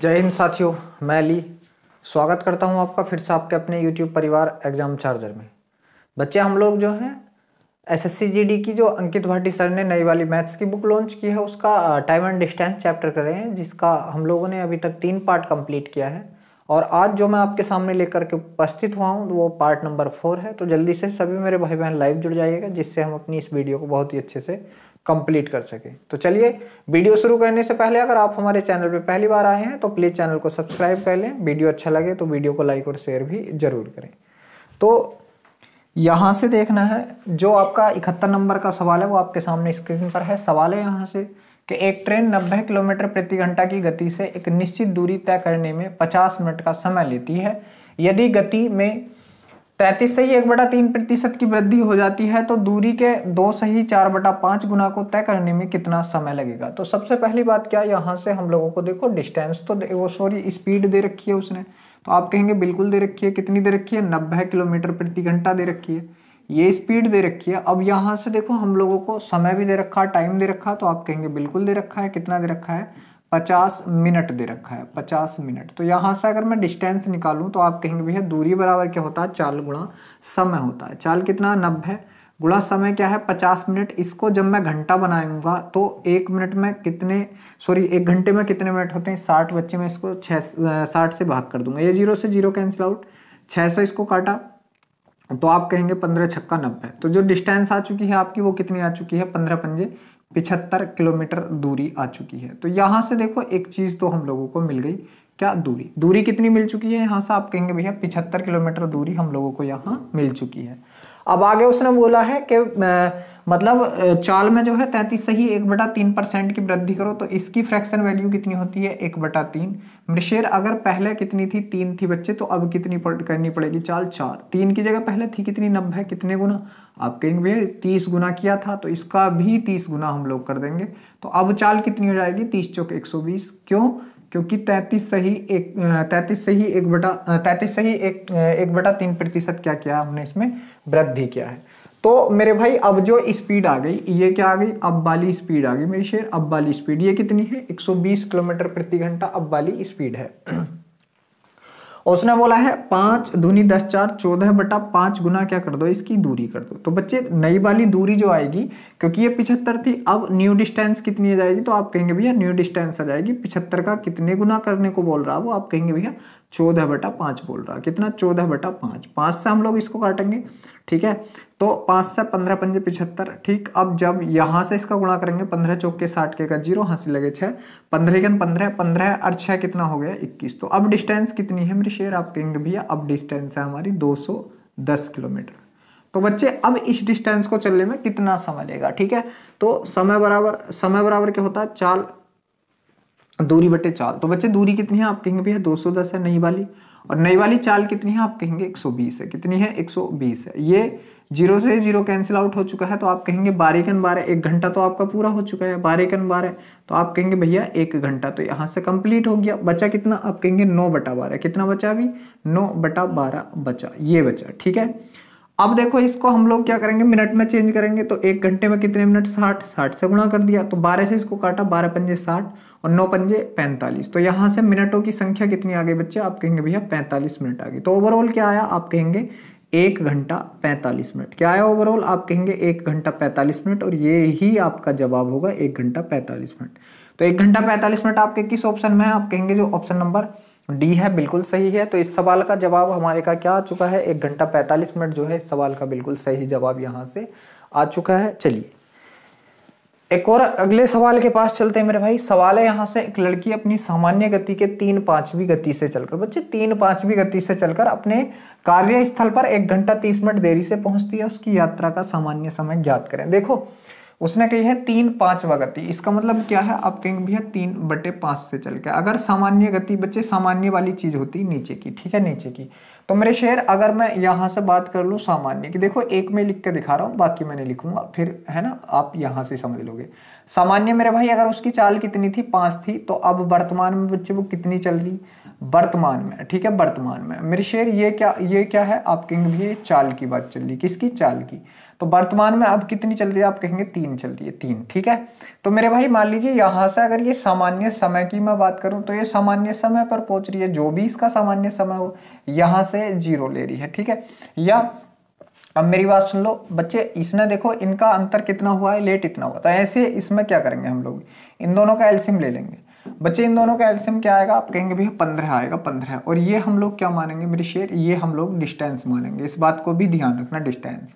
जय हिंद साथियों मैं ली स्वागत करता हूं आपका फिर से आपके अपने यूट्यूब परिवार एग्जाम चार्जर में बच्चे हम लोग जो हैं एस एस की जो अंकित भाटी सर ने नई वाली मैथ्स की बुक लॉन्च की है उसका टाइम एंड डिस्टेंस चैप्टर कर रहे हैं जिसका हम लोगों ने अभी तक तीन पार्ट कंप्लीट किया है और आज जो मैं आपके सामने लेकर के उपस्थित हुआ हूँ वो पार्ट नंबर फोर है तो जल्दी से सभी मेरे भाई बहन लाइव जुड़ जाइएगा जिससे हम अपनी इस वीडियो को बहुत ही अच्छे से कंप्लीट कर सके तो चलिए वीडियो शुरू करने से पहले अगर आप हमारे चैनल पर पहली बार आए हैं तो प्लीज़ चैनल को सब्सक्राइब कर लें वीडियो अच्छा लगे तो वीडियो को लाइक और शेयर भी ज़रूर करें तो यहाँ से देखना है जो आपका इकहत्तर नंबर का सवाल है वो आपके सामने स्क्रीन पर है सवाल है यहाँ से कि एक ट्रेन 90 किलोमीटर प्रति घंटा की गति से एक निश्चित दूरी तय करने में 50 मिनट का समय लेती है यदि गति में पैंतीस से ही एक बटा तीन प्रतिशत की वृद्धि हो जाती है तो दूरी के दो से ही चार बटा पाँच गुना को तय करने में कितना समय लगेगा तो सबसे पहली बात क्या यहाँ से हम लोगों को देखो डिस्टेंस तो वो सॉरी स्पीड दे रखी है उसने तो आप कहेंगे बिल्कुल दे रखी है कितनी दे रखी है नब्बे किलोमीटर प्रति घंटा दे रखी है ये स्पीड दे रखी है अब यहाँ से देखो हम लोगों को समय भी दे रखा टाइम दे रखा तो आप कहेंगे बिल्कुल दे रखा है कितना दे रखा है पचास मिनट दे रखा है पचास मिनट तो यहाँ से अगर मैं डिस्टेंस निकालूँ तो आप कहेंगे भैया दूरी बराबर क्या होता है चाल गुणा समय होता है चाल कितना नब्बे गुणा समय क्या है पचास मिनट इसको जब मैं घंटा बनाऊंगा तो एक मिनट में कितने सॉरी एक घंटे में कितने मिनट होते हैं साठ बच्चे में इसको छः साठ से भाग कर दूंगा ये जीरो से जीरो कैंसिल आउट छः सौ इसको काटा तो आप कहेंगे पंद्रह छक्का नब्बे तो जो डिस्टेंस आ चुकी है आपकी वो कितनी आ चुकी है पंद्रह पंजे पिछहत्तर किलोमीटर दूरी आ चुकी है तो यहाँ से देखो एक चीज़ तो हम लोगों को मिल गई क्या दूरी दूरी कितनी मिल चुकी है यहाँ से आप कहेंगे भैया पिछहत्तर किलोमीटर दूरी हम लोगों को यहाँ मिल चुकी है अब आगे उसने बोला है कि मतलब चाल में जो है तैतीस से ही एक बटा तीन परसेंट की वृद्धि करो तो इसकी फ्रैक्शन वैल्यू कितनी होती है एक बटा तीन मृशेर अगर पहले कितनी थी तीन थी बच्चे तो अब कितनी पड़, करनी पड़ेगी चाल चार तीन की जगह पहले थी कितनी नब्बे कितने गुना आप कहेंगे भैया तीस गुना किया था तो इसका भी तीस गुना हम लोग कर देंगे तो अब चाल कितनी हो जाएगी तीस चौक एक सौ बीस क्यों क्योंकि तैंतीस से ही एक तैंतीस से ही एक बटा तैंतीस से ही एक एक बटा तीन प्रतिशत क्या किया हमने इसमें वृद्धि किया है तो मेरे भाई अब जो स्पीड आ गई ये क्या आ गई अब वाली स्पीड आ गई मेरी शेर अब वाली स्पीड ये कितनी है 120 किलोमीटर प्रति घंटा अब वाली स्पीड है उसने बोला है पांच धुनी दस चार चौदह बटा पांच गुना क्या कर दो इसकी दूरी कर दो तो बच्चे नई वाली दूरी जो आएगी क्योंकि ये पिछहत्तर थी अब न्यू डिस्टेंस कितनी आ जाएगी तो आप कहेंगे भैया न्यू डिस्टेंस आ जाएगी पिछहत्तर का कितने गुना करने को बोल रहा है वो आप कहेंगे भैया चौदह बटा पांच बोल रहा है कितना चौदह बटा पांच पांच से हम लोग इसको काटेंगे ठीक है तो पांच से पंद्रह पंजे पिछहत्तर ठीक अब जब यहां से इसका गुणा करेंगे पंद्रह चौक के साठ के का जीरो हंसी लगे छह पंद्रह गन पंद्रह पंद्रह और छह कितना हो गया इक्कीस तो अब डिस्टेंस कितनी है मेरे शेयर आप कहेंगे भैया अब डिस्टेंस है हमारी दो सौ दस किलोमीटर तो बच्चे अब इस डिस्टेंस को चलने में कितना समय लेगा ठीक है तो समय बराबर समय बराबर क्या होता है चाल दूरी बटे चाल तो बच्चे दूरी कितनी है आप कहेंगे भैया दो सौ दस है नई वाली और नई वाली चाल कितनी है आप कहेंगे 120 है कितनी है 120 है ये जीरो से जीरो कैंसिल आउट हो चुका है तो आप कहेंगे बारह कन बारह एक घंटा तो आपका पूरा हो चुका है बारह कन बारह तो आप कहेंगे भैया एक घंटा तो यहाँ से कंप्लीट हो गया बचा कितना आप कहेंगे नौ बटा बारह कितना बचा अभी नौ बटा बारह बचा ये बचा ठीक है अब देखो इसको हम लोग क्या करेंगे मिनट में चेंज करेंगे तो एक घंटे में कितने मिनट साठ साठ से गुणा कर दिया तो बारह से इसको काटा बारह पंजे साठ और नौ पंजे पैंतालीस तो यहाँ से मिनटों की संख्या कितनी आ गई बच्चे आप कहेंगे भैया पैंतालीस मिनट आ गई तो ओवरऑल क्या आया आप कहेंगे एक घंटा पैंतालीस मिनट क्या आया ओवरऑल आप कहेंगे एक घंटा पैंतालीस मिनट और ये ही आपका जवाब होगा एक घंटा पैंतालीस मिनट तो एक घंटा पैंतालीस मिनट आपके किस ऑप्शन में है आप कहेंगे जो ऑप्शन नंबर डी है बिल्कुल सही है तो इस सवाल का जवाब हमारे का क्या आ चुका है एक घंटा पैंतालीस मिनट जो है इस सवाल का बिल्कुल सही जवाब यहाँ से आ चुका है चलिए एक और अगले सवाल के पास चलते हैं मेरे भाई सवाल है यहाँ से एक लड़की अपनी सामान्य गति के तीन पांचवी गति से चलकर बच्चे तीन पांचवी गति से चलकर अपने कार्यस्थल पर एक घंटा तीस मिनट देरी से पहुंचती है उसकी यात्रा का सामान्य समय ज्ञात करें देखो उसने कही है तीन पांचवा गति इसका मतलब क्या है आप कहेंगे भैया तीन बटे से चल के अगर सामान्य गति बच्चे सामान्य वाली चीज होती नीचे की ठीक है नीचे की तो मेरे शेयर अगर मैं यहाँ से बात कर लूँ सामान्य की देखो एक में लिख कर दिखा रहा हूँ बाकी मैंने लिखूंगा फिर है ना आप यहाँ से समझ लोगे सामान्य मेरे भाई अगर उसकी चाल कितनी थी पाँच थी तो अब वर्तमान में बच्चे वो कितनी चल रही वर्तमान में ठीक है वर्तमान में मेरे शेयर ये क्या ये क्या है आपके भी चाल की बात चल रही किसकी चाल की तो वर्तमान में अब कितनी चल रही है आप कहेंगे तीन चल रही है तीन ठीक है तो मेरे भाई मान लीजिए यहां से अगर ये सामान्य समय की मैं बात करूं तो ये सामान्य समय पर पहुंच रही है जो भी इसका सामान्य समय हो यहां से जीरो ले रही है ठीक है या अब मेरी बात सुन लो बच्चे इसने देखो इनका अंतर कितना हुआ है लेट इतना हुआ था तो ऐसे इसमें क्या करेंगे हम लोग इन दोनों का एल्सियम ले लेंगे बच्चे इन दोनों का एल्सियम क्या आएगा आप कहेंगे भैया पंद्रह आएगा पंद्रह और ये हम लोग क्या मानेंगे मेरे शेर ये हम लोग डिस्टेंस मानेंगे इस बात को भी ध्यान रखना डिस्टेंस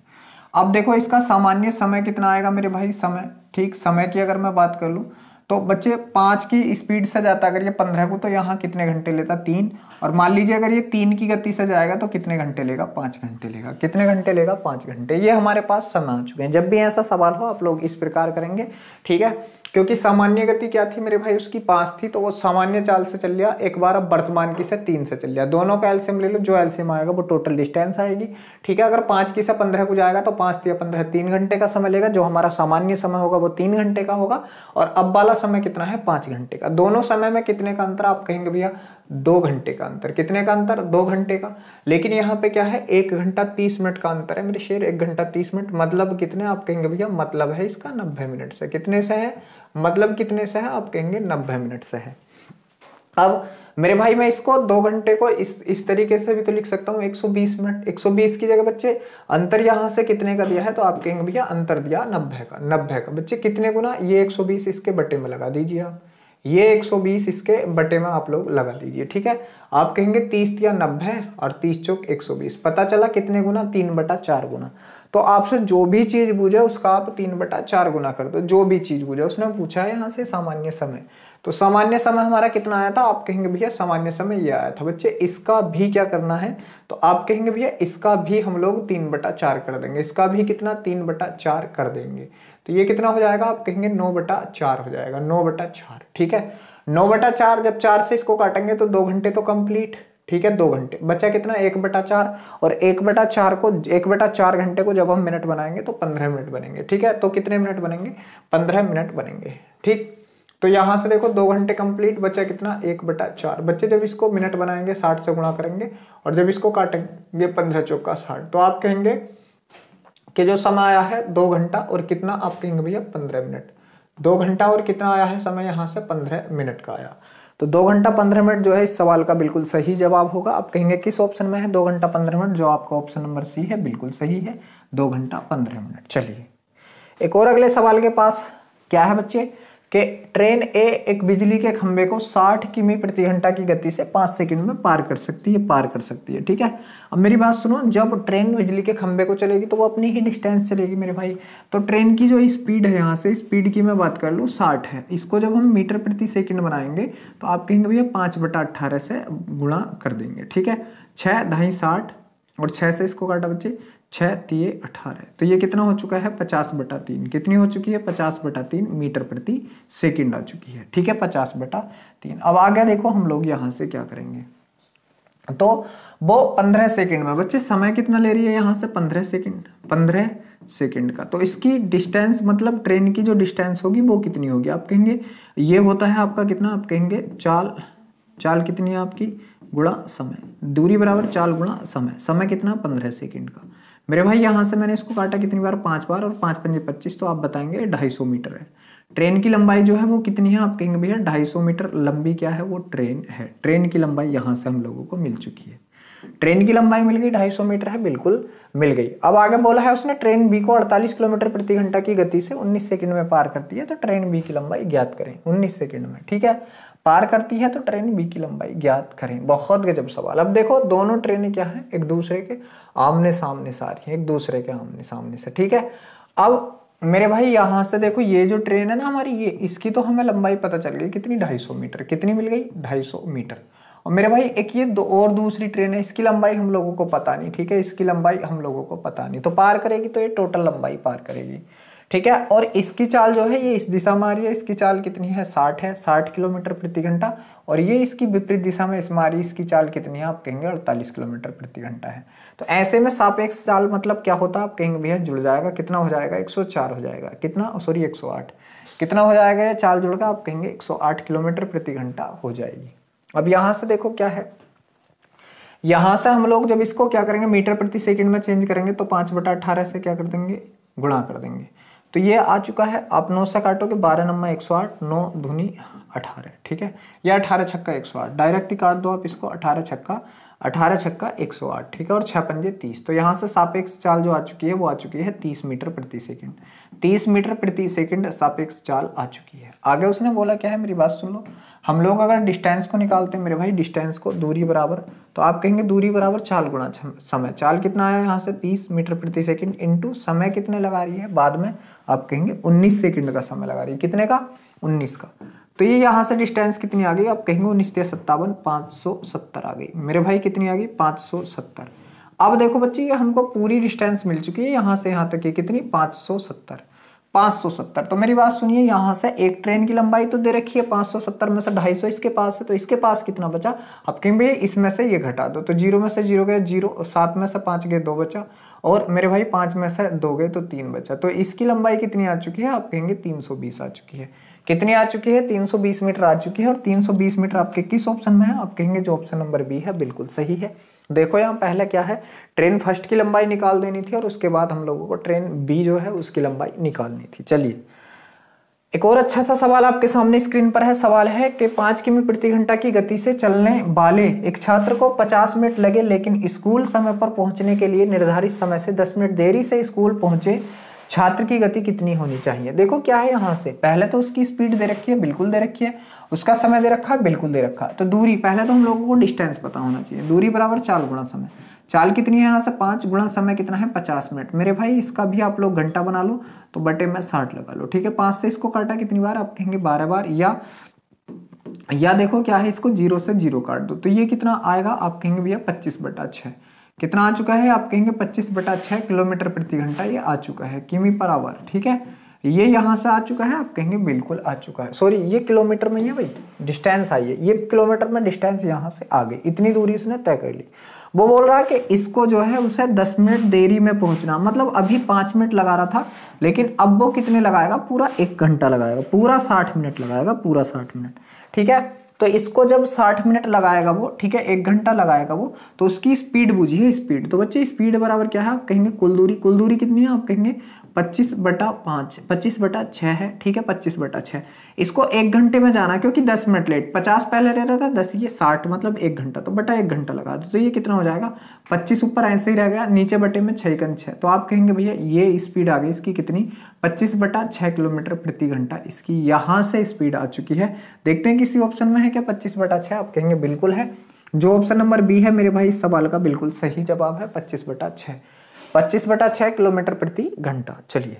अब देखो इसका सामान्य समय कितना आएगा मेरे भाई समय ठीक समय की अगर मैं बात कर लूँ तो बच्चे पाँच की स्पीड से जाता अगर ये पंद्रह को तो यहाँ कितने घंटे लेता तीन और मान लीजिए अगर ये तीन की गति से जाएगा तो कितने घंटे लेगा पाँच घंटे लेगा कितने घंटे लेगा पाँच घंटे ये हमारे पास समय आ चुके हैं जब भी ऐसा सवाल हो आप लोग इस प्रकार करेंगे ठीक है क्योंकि सामान्य गति क्या थी मेरे भाई उसकी पाँच थी तो वो सामान्य चाल से चल लिया एक बार अब वर्तमान की से तीन से चल लिया दोनों का एल्सियम ले लो जो एल्सियम आएगा वो टोटल डिस्टेंस आएगी ठीक है अगर पाँच की से पंद्रह को जाएगा तो पांच या पंद्रह तीन घंटे का समय लेगा जो हमारा सामान्य समय होगा वो तीन घंटे का होगा और अब वाला समय कितना है पांच घंटे का दोनों समय में कितने का अंतर आप कहेंगे भैया दो घंटे का अंतर कितने का अंतर दो घंटे का लेकिन यहाँ पे क्या है एक घंटा तीस मिनट का अंतर है मेरे शेयर एक घंटा तीस मिनट मतलब कितने आप कहेंगे भैया मतलब है इसका नब्बे मिनट से कितने से है मतलब कितने से है आप कहेंगे नब्बे मिनट से है अब मेरे भाई मैं इसको दो घंटे को इस इस तरीके से भी तो लिख सकता हूँ 120 मिनट 120 की जगह बच्चे अंतर यहाँ से कितने का दिया है तो आप कहेंगे भैया अंतर दिया नब्बे का नब्बे का बच्चे कितने गुना ये 120 इसके बट्टे में लगा दीजिए आप ये 120 इसके बटे में आप लोग लगा दीजिए ठीक है आप कहेंगे 30 या 90 और 30 चौक 120 पता चला कितने गुना तीन बटा चार गुना तो आपसे जो भी चीज़ बुझे उसका आप तीन बटा चार गुना कर दो जो भी चीज़ बुझे उसने पूछा है यहाँ से सामान्य समय तो सामान्य समय हमारा कितना आया था आप कहेंगे भैया सामान्य समय ये आया था बच्चे इसका भी क्या करना है तो आप कहेंगे भैया इसका भी हम लोग तीन बटा चार कर देंगे इसका भी कितना तीन बटा चार कर देंगे तो ये कितना हो जाएगा आप कहेंगे नौ बटा चार हो जाएगा नौ बटा चार ठीक है नौ बटा चार जब चार से इसको काटेंगे तो दो घंटे तो कंप्लीट ठीक है दो घंटे बचा कितना एक बटा चार और एक बटा चार को एक बटा चार घंटे को जब हम मिनट बनाएंगे तो पंद्रह मिनट बनेंगे ठीक है तो कितने मिनट बनेंगे पंद्रह मिनट बनेंगे ठीक तो यहां से देखो दो घंटे कंप्लीट बचा कितना एक बटा चार बच्चे जब इसको मिनट बनाएंगे साठ से गुणा करेंगे और जब इसको काटेंगे ये पंद्रह चौका साठ तो आप कहेंगे कि जो समय आया है दो घंटा और कितना आप कहेंगे भैया पंद्रह मिनट दो घंटा और कितना आया है समय यहाँ से पंद्रह मिनट का आया तो दो घंटा पंद्रह मिनट जो है इस सवाल का बिल्कुल सही जवाब होगा आप कहेंगे किस ऑप्शन में है दो घंटा पंद्रह मिनट जो आपका ऑप्शन नंबर सी है बिल्कुल सही है दो घंटा पंद्रह मिनट चलिए एक और अगले सवाल के पास क्या है बच्चे कि ट्रेन ए एक बिजली के खंभे को 60 किमी प्रति घंटा की गति से पांच सेकंड में पार कर सकती है पार कर सकती है ठीक है अब मेरी बात सुनो जब ट्रेन बिजली के खंभे को चलेगी तो वो अपनी ही डिस्टेंस चलेगी मेरे भाई तो ट्रेन की जो स्पीड है यहाँ से स्पीड की मैं बात कर लूँ साठ है इसको जब हम मीटर प्रति सेकेंड बनाएंगे तो आप कहेंगे भैया पाँच बटा अट्ठारह से गुणा कर देंगे ठीक है छः ढाई साठ और छः से इसको काटा बच्चे छः तीय अठारह तो ये कितना हो चुका है पचास बटा तीन कितनी हो चुकी है पचास बटा तीन मीटर प्रति सेकंड आ चुकी है ठीक है पचास बटा तीन अब आगे देखो हम लोग यहाँ से क्या करेंगे तो वो पंद्रह सेकंड में बच्चे समय कितना ले रही है यहाँ से पंद्रह सेकंड पंद्रह सेकंड का तो इसकी डिस्टेंस मतलब ट्रेन की जो डिस्टेंस होगी वो कितनी होगी आप कहेंगे ये होता है आपका कितना आप कहेंगे चाल चाल कितनी है आपकी गुणा समय दूरी बराबर चाल गुणा समय समय कितना पंद्रह सेकेंड का मेरे भाई यहाँ से मैंने इसको काटा कितनी बार पाँच बार और पाँच पंजे पच्चीस तो आप बताएंगे ढाई सौ मीटर है ट्रेन की लंबाई जो है वो कितनी है आप कहेंगे भैया ढाई सौ मीटर लंबी क्या है वो ट्रेन है ट्रेन की लंबाई यहाँ से हम लोगों को मिल चुकी है ट्रेन की लंबाई मिल गई ढाई सौ मीटर है बिल्कुल मिल गई अब आगे बोला है उसने ट्रेन बी को अड़तालीस किलोमीटर प्रति घंटा की गति से उन्नीस सेकंड में पार करती है तो ट्रेन बी की लंबाई ज्ञात करें उन्नीस सेकंड में ठीक है पार करती है तो ट्रेन बी की लंबाई ज्ञात करें बहुत गजब सवाल अब देखो दोनों ट्रेनें क्या हैं एक दूसरे के आमने सामने सारी हैं एक दूसरे के आमने सामने से ठीक है अब मेरे भाई यहां से देखो ये जो ट्रेन है ना हमारी ये इसकी तो हमें लंबाई पता चल गई कितनी ढाई मीटर कितनी मिल गई ढाई मीटर और मेरे भाई एक ये दो और दूसरी ट्रेन है इसकी लंबाई हम लोगों को पता नहीं ठीक है इसकी लंबाई हम लोगों को पता नहीं तो पार करेगी तो ये टोटल लंबाई पार करेगी ठीक है और इसकी चाल जो है ये इस दिशा में आ रही है इसकी चाल कितनी है साठ है साठ किलोमीटर प्रति घंटा और ये इसकी विपरीत दिशा में इसमें आ रही इसकी चाल कितनी है आप कहेंगे अड़तालीस किलोमीटर प्रति घंटा है तो ऐसे में सापेक्ष चाल मतलब क्या होता है आप कहेंगे भैया जुड़ जाएगा कितना हो जाएगा एक हो जाएगा कितना सॉरी एक कितना हो जाएगा ये चाल जुड़गा आप कहेंगे एक किलोमीटर प्रति घंटा हो जाएगी अब यहाँ से देखो क्या है यहाँ से हम लोग जब इसको क्या करेंगे मीटर प्रति सेकंड में चेंज करेंगे तो पाँच बटा अठारह से क्या कर देंगे गुणा कर देंगे तो ये आ चुका है आप नौ से काटोगे बारह नंबर एक सौ आठ नौ धुनी अठारह ठीक है या अठारह छक्का एक सौ आठ डायरेक्ट ही काट दो आप इसको अठारह छक्का अठारह छक्का एक सौ आठ ठीक है और छः पंजे तीस तो यहाँ से सापेक्ष चाल जो आ चुकी है वो आ चुकी है तीस मीटर प्रति सेकेंड तीस मीटर प्रति सेकंड सापेक्ष चाल आ चुकी है आगे उसने बोला क्या है मेरी बात सुन लो हम लोग अगर डिस्टेंस को निकालते हैं मेरे भाई डिस्टेंस को दूरी बराबर तो आप कहेंगे दूरी बराबर चाल गुणा समय चाल कितना आया यहाँ से तीस मीटर प्रति सेकंड इंटू समय कितने लगा रही है बाद में आप कहेंगे उन्नीस सेकंड का समय लगा रही है कितने का उन्नीस का तो ये यहाँ से डिस्टेंस कितनी आ गई आप कहेंगे उन्नीस तेरह सत्तावन पाँच सौ सत्तर आ गई मेरे भाई कितनी आ गई पाँच सौ सत्तर अब देखो बच्चे ये हमको पूरी डिस्टेंस मिल चुकी है यहाँ से यहाँ तक ये कितनी पाँच सौ सत्तर 570 तो मेरी बात सुनिए यहाँ से एक ट्रेन की लंबाई तो दे रखी है 570 में से 250 इसके पास है तो इसके पास कितना बचा अब कहेंगे भैया इसमें से ये घटा दो तो जीरो में से जीरो गए जीरो सात में से पाँच गए दो बचा और मेरे भाई पाँच में से दो गए तो तीन बचा तो इसकी लंबाई कितनी आ चुकी है आप कहेंगे तीन आ चुकी है कितनी आ चुकी है 320 मीटर आ चुकी है और 320 मीटर आपके किस ऑप्शन में है आप कहेंगे जो ऑप्शन नंबर बी है बिल्कुल सही है देखो यहाँ पहला क्या है ट्रेन फर्स्ट की लंबाई निकाल देनी थी और उसके बाद हम लोगों को ट्रेन बी जो है उसकी लंबाई निकालनी थी चलिए एक और अच्छा सा सवाल आपके सामने स्क्रीन पर है सवाल है कि पांच किमी प्रति घंटा की गति से चलने वाले एक छात्र को पचास मिनट लगे लेकिन स्कूल समय पर पहुंचने के लिए निर्धारित समय से दस मिनट देरी से स्कूल पहुंचे छात्र की गति कितनी होनी चाहिए देखो क्या है यहाँ से पहले तो उसकी स्पीड दे रखी है बिल्कुल दे रखी है उसका समय दे रखा है बिल्कुल दे रखा है तो दूरी पहले तो हम लोगों को डिस्टेंस पता होना चाहिए दूरी बराबर चाल गुणा समय चाल कितनी है यहाँ से पाँच गुणा समय कितना है पचास मिनट मेरे भाई इसका भी आप लोग घंटा बना लो तो बटे में साठ लगा लो ठीक है पाँच से इसको काटा कितनी बार आप कहेंगे बारह बार या या देखो क्या है इसको जीरो से जीरो काट दो तो ये कितना आएगा आप कहेंगे भैया पच्चीस बटा छः कितना आ चुका है आप कहेंगे पच्चीस बटा छः किलोमीटर प्रति घंटा ये आ चुका है किमी पर आवर ठीक है ये यहाँ से आ चुका है आप कहेंगे बिल्कुल आ चुका है सॉरी ये किलोमीटर में ही है भाई डिस्टेंस आई है ये किलोमीटर में डिस्टेंस यहाँ से आ गई इतनी दूरी उसने तय कर ली वो बोल रहा है कि इसको जो है उसे दस मिनट देरी में पहुंचना मतलब अभी पाँच मिनट लगा रहा था लेकिन अब वो कितने लगाएगा पूरा एक घंटा लगाएगा पूरा साठ मिनट लगाएगा पूरा साठ मिनट ठीक है तो इसको जब 60 मिनट लगाएगा वो ठीक है एक घंटा लगाएगा वो तो उसकी स्पीड बूझिए स्पीड तो बच्चे स्पीड बराबर क्या है आप कहेंगे कुल दूरी कुल दूरी कितनी है आप कहेंगे पच्चीस बटा पाँच पच्चीस बटा छः है ठीक है पच्चीस बटा छः इसको एक घंटे में जाना क्योंकि दस मिनट लेट पचास पहले रह रहा था दस ये साठ मतलब एक घंटा तो बटा एक घंटा लगा दो तो ये कितना हो जाएगा पच्चीस ऊपर ऐसे ही रह गया नीचे बटे में छः कन छः तो आप कहेंगे भैया ये स्पीड आ गई इसकी कितनी पच्चीस बटा छः किलोमीटर प्रति घंटा इसकी यहाँ से स्पीड आ चुकी है देखते हैं किसी ऑप्शन में है क्या पच्चीस बटा छः आप कहेंगे बिल्कुल है जो ऑप्शन नंबर बी है मेरे भाई इस सवाल का बिल्कुल सही जवाब है पच्चीस बटा छः पच्चीस बटा छह किलोमीटर प्रति घंटा चलिए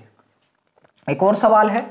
एक और सवाल है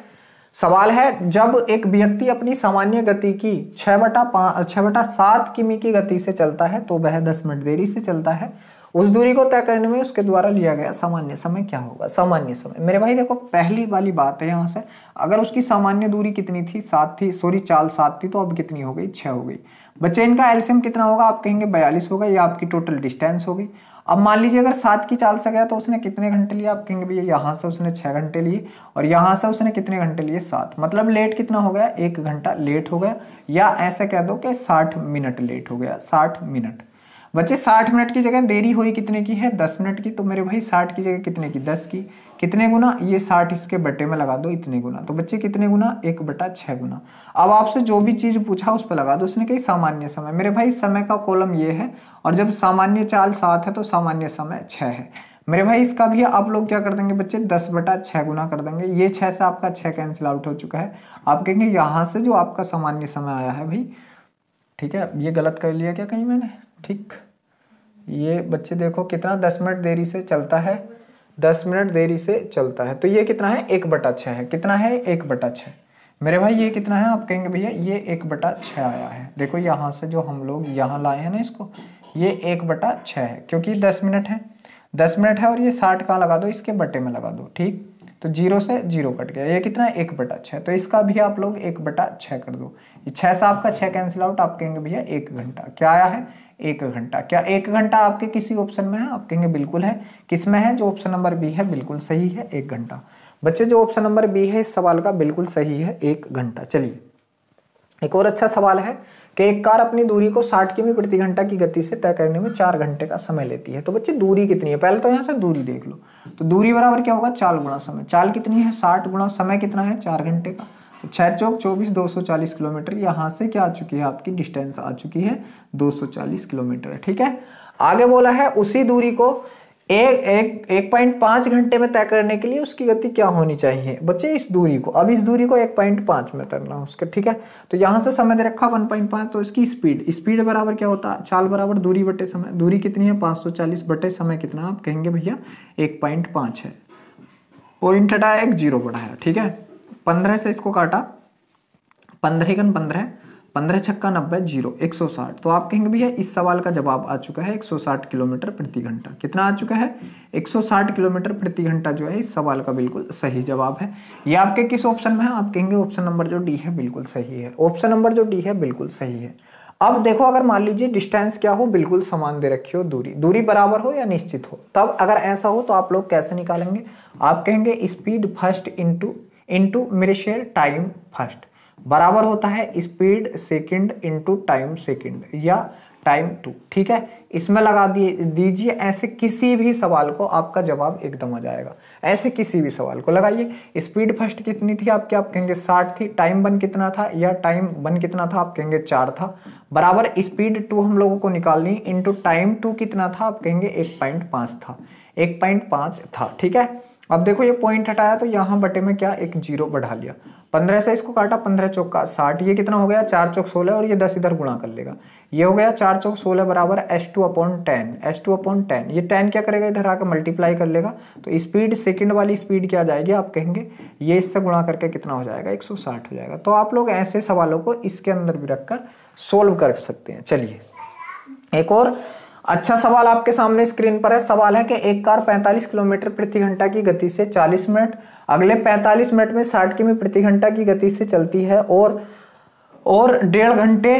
सवाल है जब एक व्यक्ति अपनी सामान्य गति की छह बटा पांच छह बटा सात किमी की गति से चलता है तो वह दस मिनट देरी से चलता है उस दूरी को तय करने में उसके द्वारा लिया गया सामान्य समय क्या होगा सामान्य समय मेरे भाई देखो पहली वाली बात है यहां से अगर उसकी सामान्य दूरी कितनी थी सात थी सॉरी चाल सात थी तो अब कितनी हो गई छह हो गई बच्चे इनका एल्सियम कितना होगा आप कहेंगे बयालीस होगा या आपकी टोटल डिस्टेंस होगी अब मान लीजिए अगर सात की चाल से गया तो उसने कितने घंटे लिए आप किंग भी यहाँ से उसने छः घंटे लिए और यहाँ से उसने कितने घंटे लिए सात मतलब लेट कितना हो गया एक घंटा लेट हो गया या ऐसे कह दो कि साठ मिनट लेट हो गया साठ मिनट बच्चे साठ मिनट की जगह देरी हुई कितने की है दस मिनट की तो मेरे भाई साठ की जगह कितने की दस की कितने गुना ये साठ इसके बट्टे में लगा दो इतने गुना तो बच्चे कितने गुना एक बटा छह गुना अब आपसे जो भी चीज़ पूछा उस पर लगा दो उसने कही सामान्य समय मेरे भाई समय का कॉलम ये है और जब सामान्य चाल सात है तो सामान्य समय छह है मेरे भाई इसका भी आप लोग क्या कर देंगे बच्चे दस बटा छह गुना कर देंगे ये छह से आपका छह कैंसिल आउट हो चुका है आप कहेंगे यहाँ से जो आपका सामान्य समय आया है भाई ठीक है ये गलत कर लिया क्या कहीं मैंने ठीक ये बच्चे देखो कितना दस मिनट देरी से चलता है दस मिनट देरी से चलता है तो ये कितना है एक बटा छः है कितना है एक बटा छः मेरे भाई ये कितना है आप कहेंगे भैया ये एक बटा छः आया है देखो यहाँ से जो हम लोग यहाँ लाए हैं ना इसको ये एक बटा छः है क्योंकि दस मिनट है दस मिनट है और ये साठ कहाँ लगा दो इसके बटे में लगा दो ठीक तो जीरो से जीरो कट गया ये कितना है एक बटा छः तो इसका भी आप लोग एक बटा छः कर दो छः से आपका छः कैंसिल आउट आप कहेंगे भैया एक घंटा क्या आया है एक घंटा क्या एक घंटा आपके किसी ऑप्शन में है आप कहेंगे बिल्कुल है किस में है जो ऑप्शन नंबर बी है बिल्कुल सही है एक घंटा बच्चे जो ऑप्शन नंबर बी है इस सवाल का बिल्कुल सही है एक घंटा चलिए एक और अच्छा सवाल है कि एक कार अपनी दूरी को 60 किमी प्रति घंटा की गति से तय करने में चार घंटे का समय लेती है तो बच्चे दूरी कितनी है पहले तो यहाँ से दूरी देख लो तो दूरी बराबर क्या होगा चार गुणा समय चाल कितनी है साठ गुणा समय कितना है चार घंटे का छह चौक चौबीस दो सौ चालीस किलोमीटर यहाँ से क्या आ चुकी है आपकी डिस्टेंस आ चुकी है दो सौ चालीस किलोमीटर ठीक है आगे बोला है उसी दूरी को एक एक एक पॉइंट पांच घंटे में तय करने के लिए उसकी गति क्या होनी चाहिए बच्चे इस दूरी को अब इस दूरी को एक पॉइंट पांच में तरना उसका ठीक है तो यहाँ से समय दे रखा वन पॉइंट पांच तो इसकी स्पीड स्पीड बराबर क्या होता है चाल बराबर दूरी बटे समय दूरी कितनी है पाँच सौ चालीस बटे समय कितना आप कहेंगे भैया एक पॉइंट पाँच है पॉइंट हटाया एक जीरो बढ़ाया ठीक है पंद्रह से इसको काटा पंद्रह गन पंद्रह पंद्रह छक्का नब्बे जीरो एक सौ साठ तो आप कहेंगे भैया इस सवाल का जवाब आ चुका है एक सौ साठ किलोमीटर प्रति घंटा कितना आ चुका है एक सौ साठ किलोमीटर प्रति घंटा जो है इस सवाल का बिल्कुल सही जवाब है ये आपके किस ऑप्शन में है आप कहेंगे ऑप्शन नंबर जो डी है बिल्कुल सही है ऑप्शन नंबर जो डी है बिल्कुल सही है अब देखो अगर मान लीजिए डिस्टेंस क्या हो बिल्कुल समान दे रखी हो दूरी दूरी बराबर हो या निश्चित हो तब अगर ऐसा हो तो आप लोग कैसे निकालेंगे आप कहेंगे स्पीड फर्स्ट इंटू इंटू मेरे शेयर टाइम फर्स्ट बराबर होता है speed second into time second या टाइम टू ठीक है इसमें लगा दिए दीजिए ऐसे किसी भी सवाल को आपका जवाब एकदम आ जाएगा ऐसे किसी भी सवाल को लगाइए स्पीड फर्स्ट कितनी थी आपके आप कहेंगे साठ थी टाइम वन कितना था या टाइम वन कितना था आप कहेंगे चार था बराबर स्पीड टू हम लोगों को निकालनी इंटू टाइम टू कितना था आप कहेंगे एक पॉइंट पाँच था एक पॉइंट पाँच था ठीक है अब देखो ये पॉइंट हटाया तो यहाँ बटे में क्या एक जीरो बढ़ा लिया पंद्रह से इसको काटा पंद्रह चौक का साठ ये कितना हो गया चार चौक सोलह और ये दस इधर गुणा कर लेगा ये हो गया चार चौक सोलह बराबर S two upon ten S two upon ten ये टेन क्या करेगा इधर आकर मल्टीप्लाई कर लेगा तो स्पीड सेकंड वाली स्पीड क्या जाएगी आप कहेंगे ये इससे गुणा करके कितना हो जाएगा एक हो जाएगा तो आप लोग ऐसे सवालों को इसके अंदर भी रखकर सोल्व कर सकते हैं चलिए एक और अच्छा सवाल आपके सामने स्क्रीन पर है सवाल है कि एक कार 45 किलोमीटर प्रति घंटा की गति से 40 मिनट अगले 45 मिनट में 60 किमी प्रति घंटा की गति से चलती है और और डेढ़ घंटे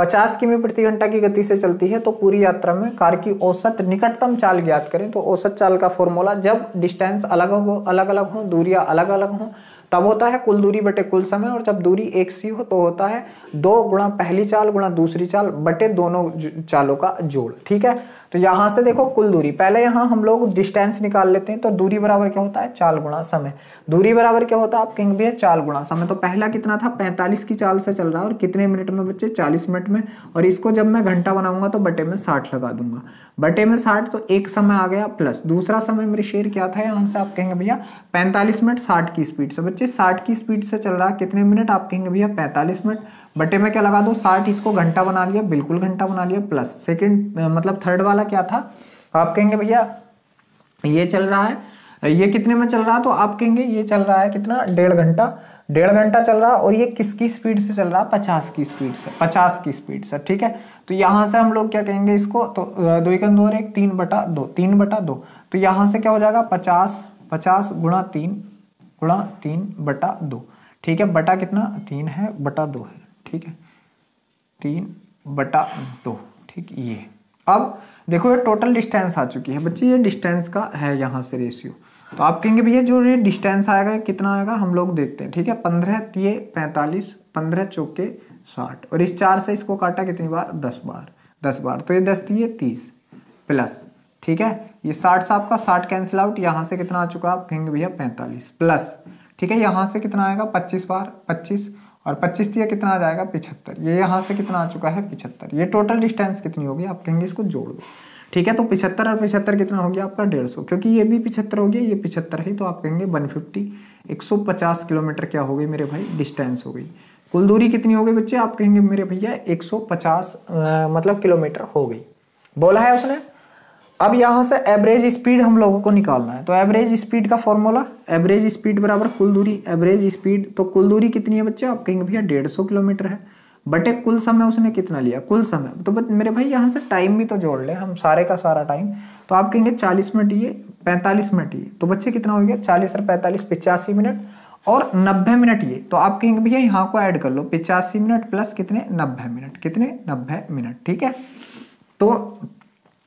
50 किमी प्रति घंटा की गति से चलती है तो पूरी यात्रा में कार की औसत निकटतम चाल ज्ञात करें तो औसत चाल का फॉर्मूला जब डिस्टेंस अलग हो अलग अलग हो दूरियां अलग अलग हों तब होता है कुल दूरी बटे कुल समय और जब दूरी एक सी हो तो होता है दो गुणा पहली चाल गुणा दूसरी चाल बटे दोनों चालों का जोड़ ठीक है तो यहाँ से देखो कुल दूरी पहले यहां हम लोग डिस्टेंस निकाल लेते हैं तो दूरी बराबर क्या होता है चाल गुणा समय दूरी बराबर क्या होता है आप कहेंगे भैया चाल गुणा समय तो पहला कितना था पैंतालीस की चाल से चल रहा है और कितने मिनट में बच्चे चालीस मिनट में और इसको जब मैं घंटा बनाऊंगा तो बटे में साठ लगा दूंगा बटे में साठ तो एक समय आ गया प्लस दूसरा समय मेरे शेयर क्या था यहाँ से आप कहेंगे भैया पैंतालीस मिनट साठ की स्पीड से बच्चे साठ की स्पीड से चल रहा है कितने मिनट आप कहेंगे भैया पैंतालीस मिनट बटे में क्या लगा दो साठ इसको घंटा बना लिया बिल्कुल घंटा बना लिया प्लस सेकेंड मतलब थर्ड वाला क्या था आप कहेंगे भैया ये चल रहा है ये कितने में चल रहा है तो आप कहेंगे ये चल रहा है कितना डेढ़ घंटा डेढ़ घंटा चल रहा है और ये किसकी स्पीड से चल रहा है पचास की स्पीड से पचास की स्पीड से ठीक है तो यहाँ से हम लोग क्या कहेंगे इसको तो दो एक दो और एक तीन बटा दो तीन बटा दो तो यहाँ से क्या हो जाएगा पचास पचास गुणा तीन गुणा तीन बटा दो ठीक है बटा कितना तीन है बटा दो है ठीक है तीन बटा दो ठीक ये अब देखो ये टोटल डिस्टेंस आ चुकी है बच्चे ये डिस्टेंस का है यहाँ से रेशियो तो आप कहेंगे भैया जो ये डिस्टेंस आएगा कितना आएगा हम लोग देखते हैं ठीक है पंद्रह ये पैंतालीस पंद्रह चौके साठ और इस चार से इसको काटा कितनी बार दस बार दस बार तो ये दस तीय तीस प्लस ठीक है ये साठ से आपका साठ कैंसिल आउट यहाँ से कितना आ चुका आप कहेंगे भैया पैंतालीस प्लस ठीक है यहाँ से कितना आएगा पच्चीस बार पच्चीस और पच्चीस दिया कितना आ जाएगा पिछहत्तर ये यहाँ से कितना आ चुका है पिछहत्तर ये टोटल डिस्टेंस कितनी होगी आप कहेंगे इसको जोड़ दो ठीक है तो पिछहत्तर और पिछहत्तर कितना हो गया आपका डेढ़ सौ क्योंकि ये भी पिछहत्तर हो गया ये पिछहत्तर है तो आप कहेंगे वन फिफ्टी एक सौ पचास किलोमीटर क्या हो गई मेरे भाई डिस्टेंस हो गई कुल दूरी कितनी हो गई बच्चे आप कहेंगे मेरे भैया सौ पचास मतलब किलोमीटर हो गई बोला है उसने अब यहाँ से एवरेज स्पीड हम लोगों को निकालना है तो एवरेज स्पीड का फॉर्मूला एवरेज स्पीड बराबर कुल दूरी एवरेज स्पीड तो कुल दूरी कितनी है बच्चे आप कहेंगे भैया डेढ़ सौ किलोमीटर है बटे कुल समय उसने कितना लिया कुल समय तो बट मेरे भाई यहाँ से टाइम भी तो जोड़ ले हम सारे का सारा टाइम तो आप कहेंगे चालीस मिनट ये पैंतालीस मिनट ये तो बच्चे कितना हो गया चालीस और पैंतालीस पिचासी मिनट और नब्बे मिनट ये तो आप कहेंगे भैया यहाँ को ऐड कर लो पिचासी मिनट प्लस कितने नब्बे मिनट कितने नब्बे मिनट ठीक है तो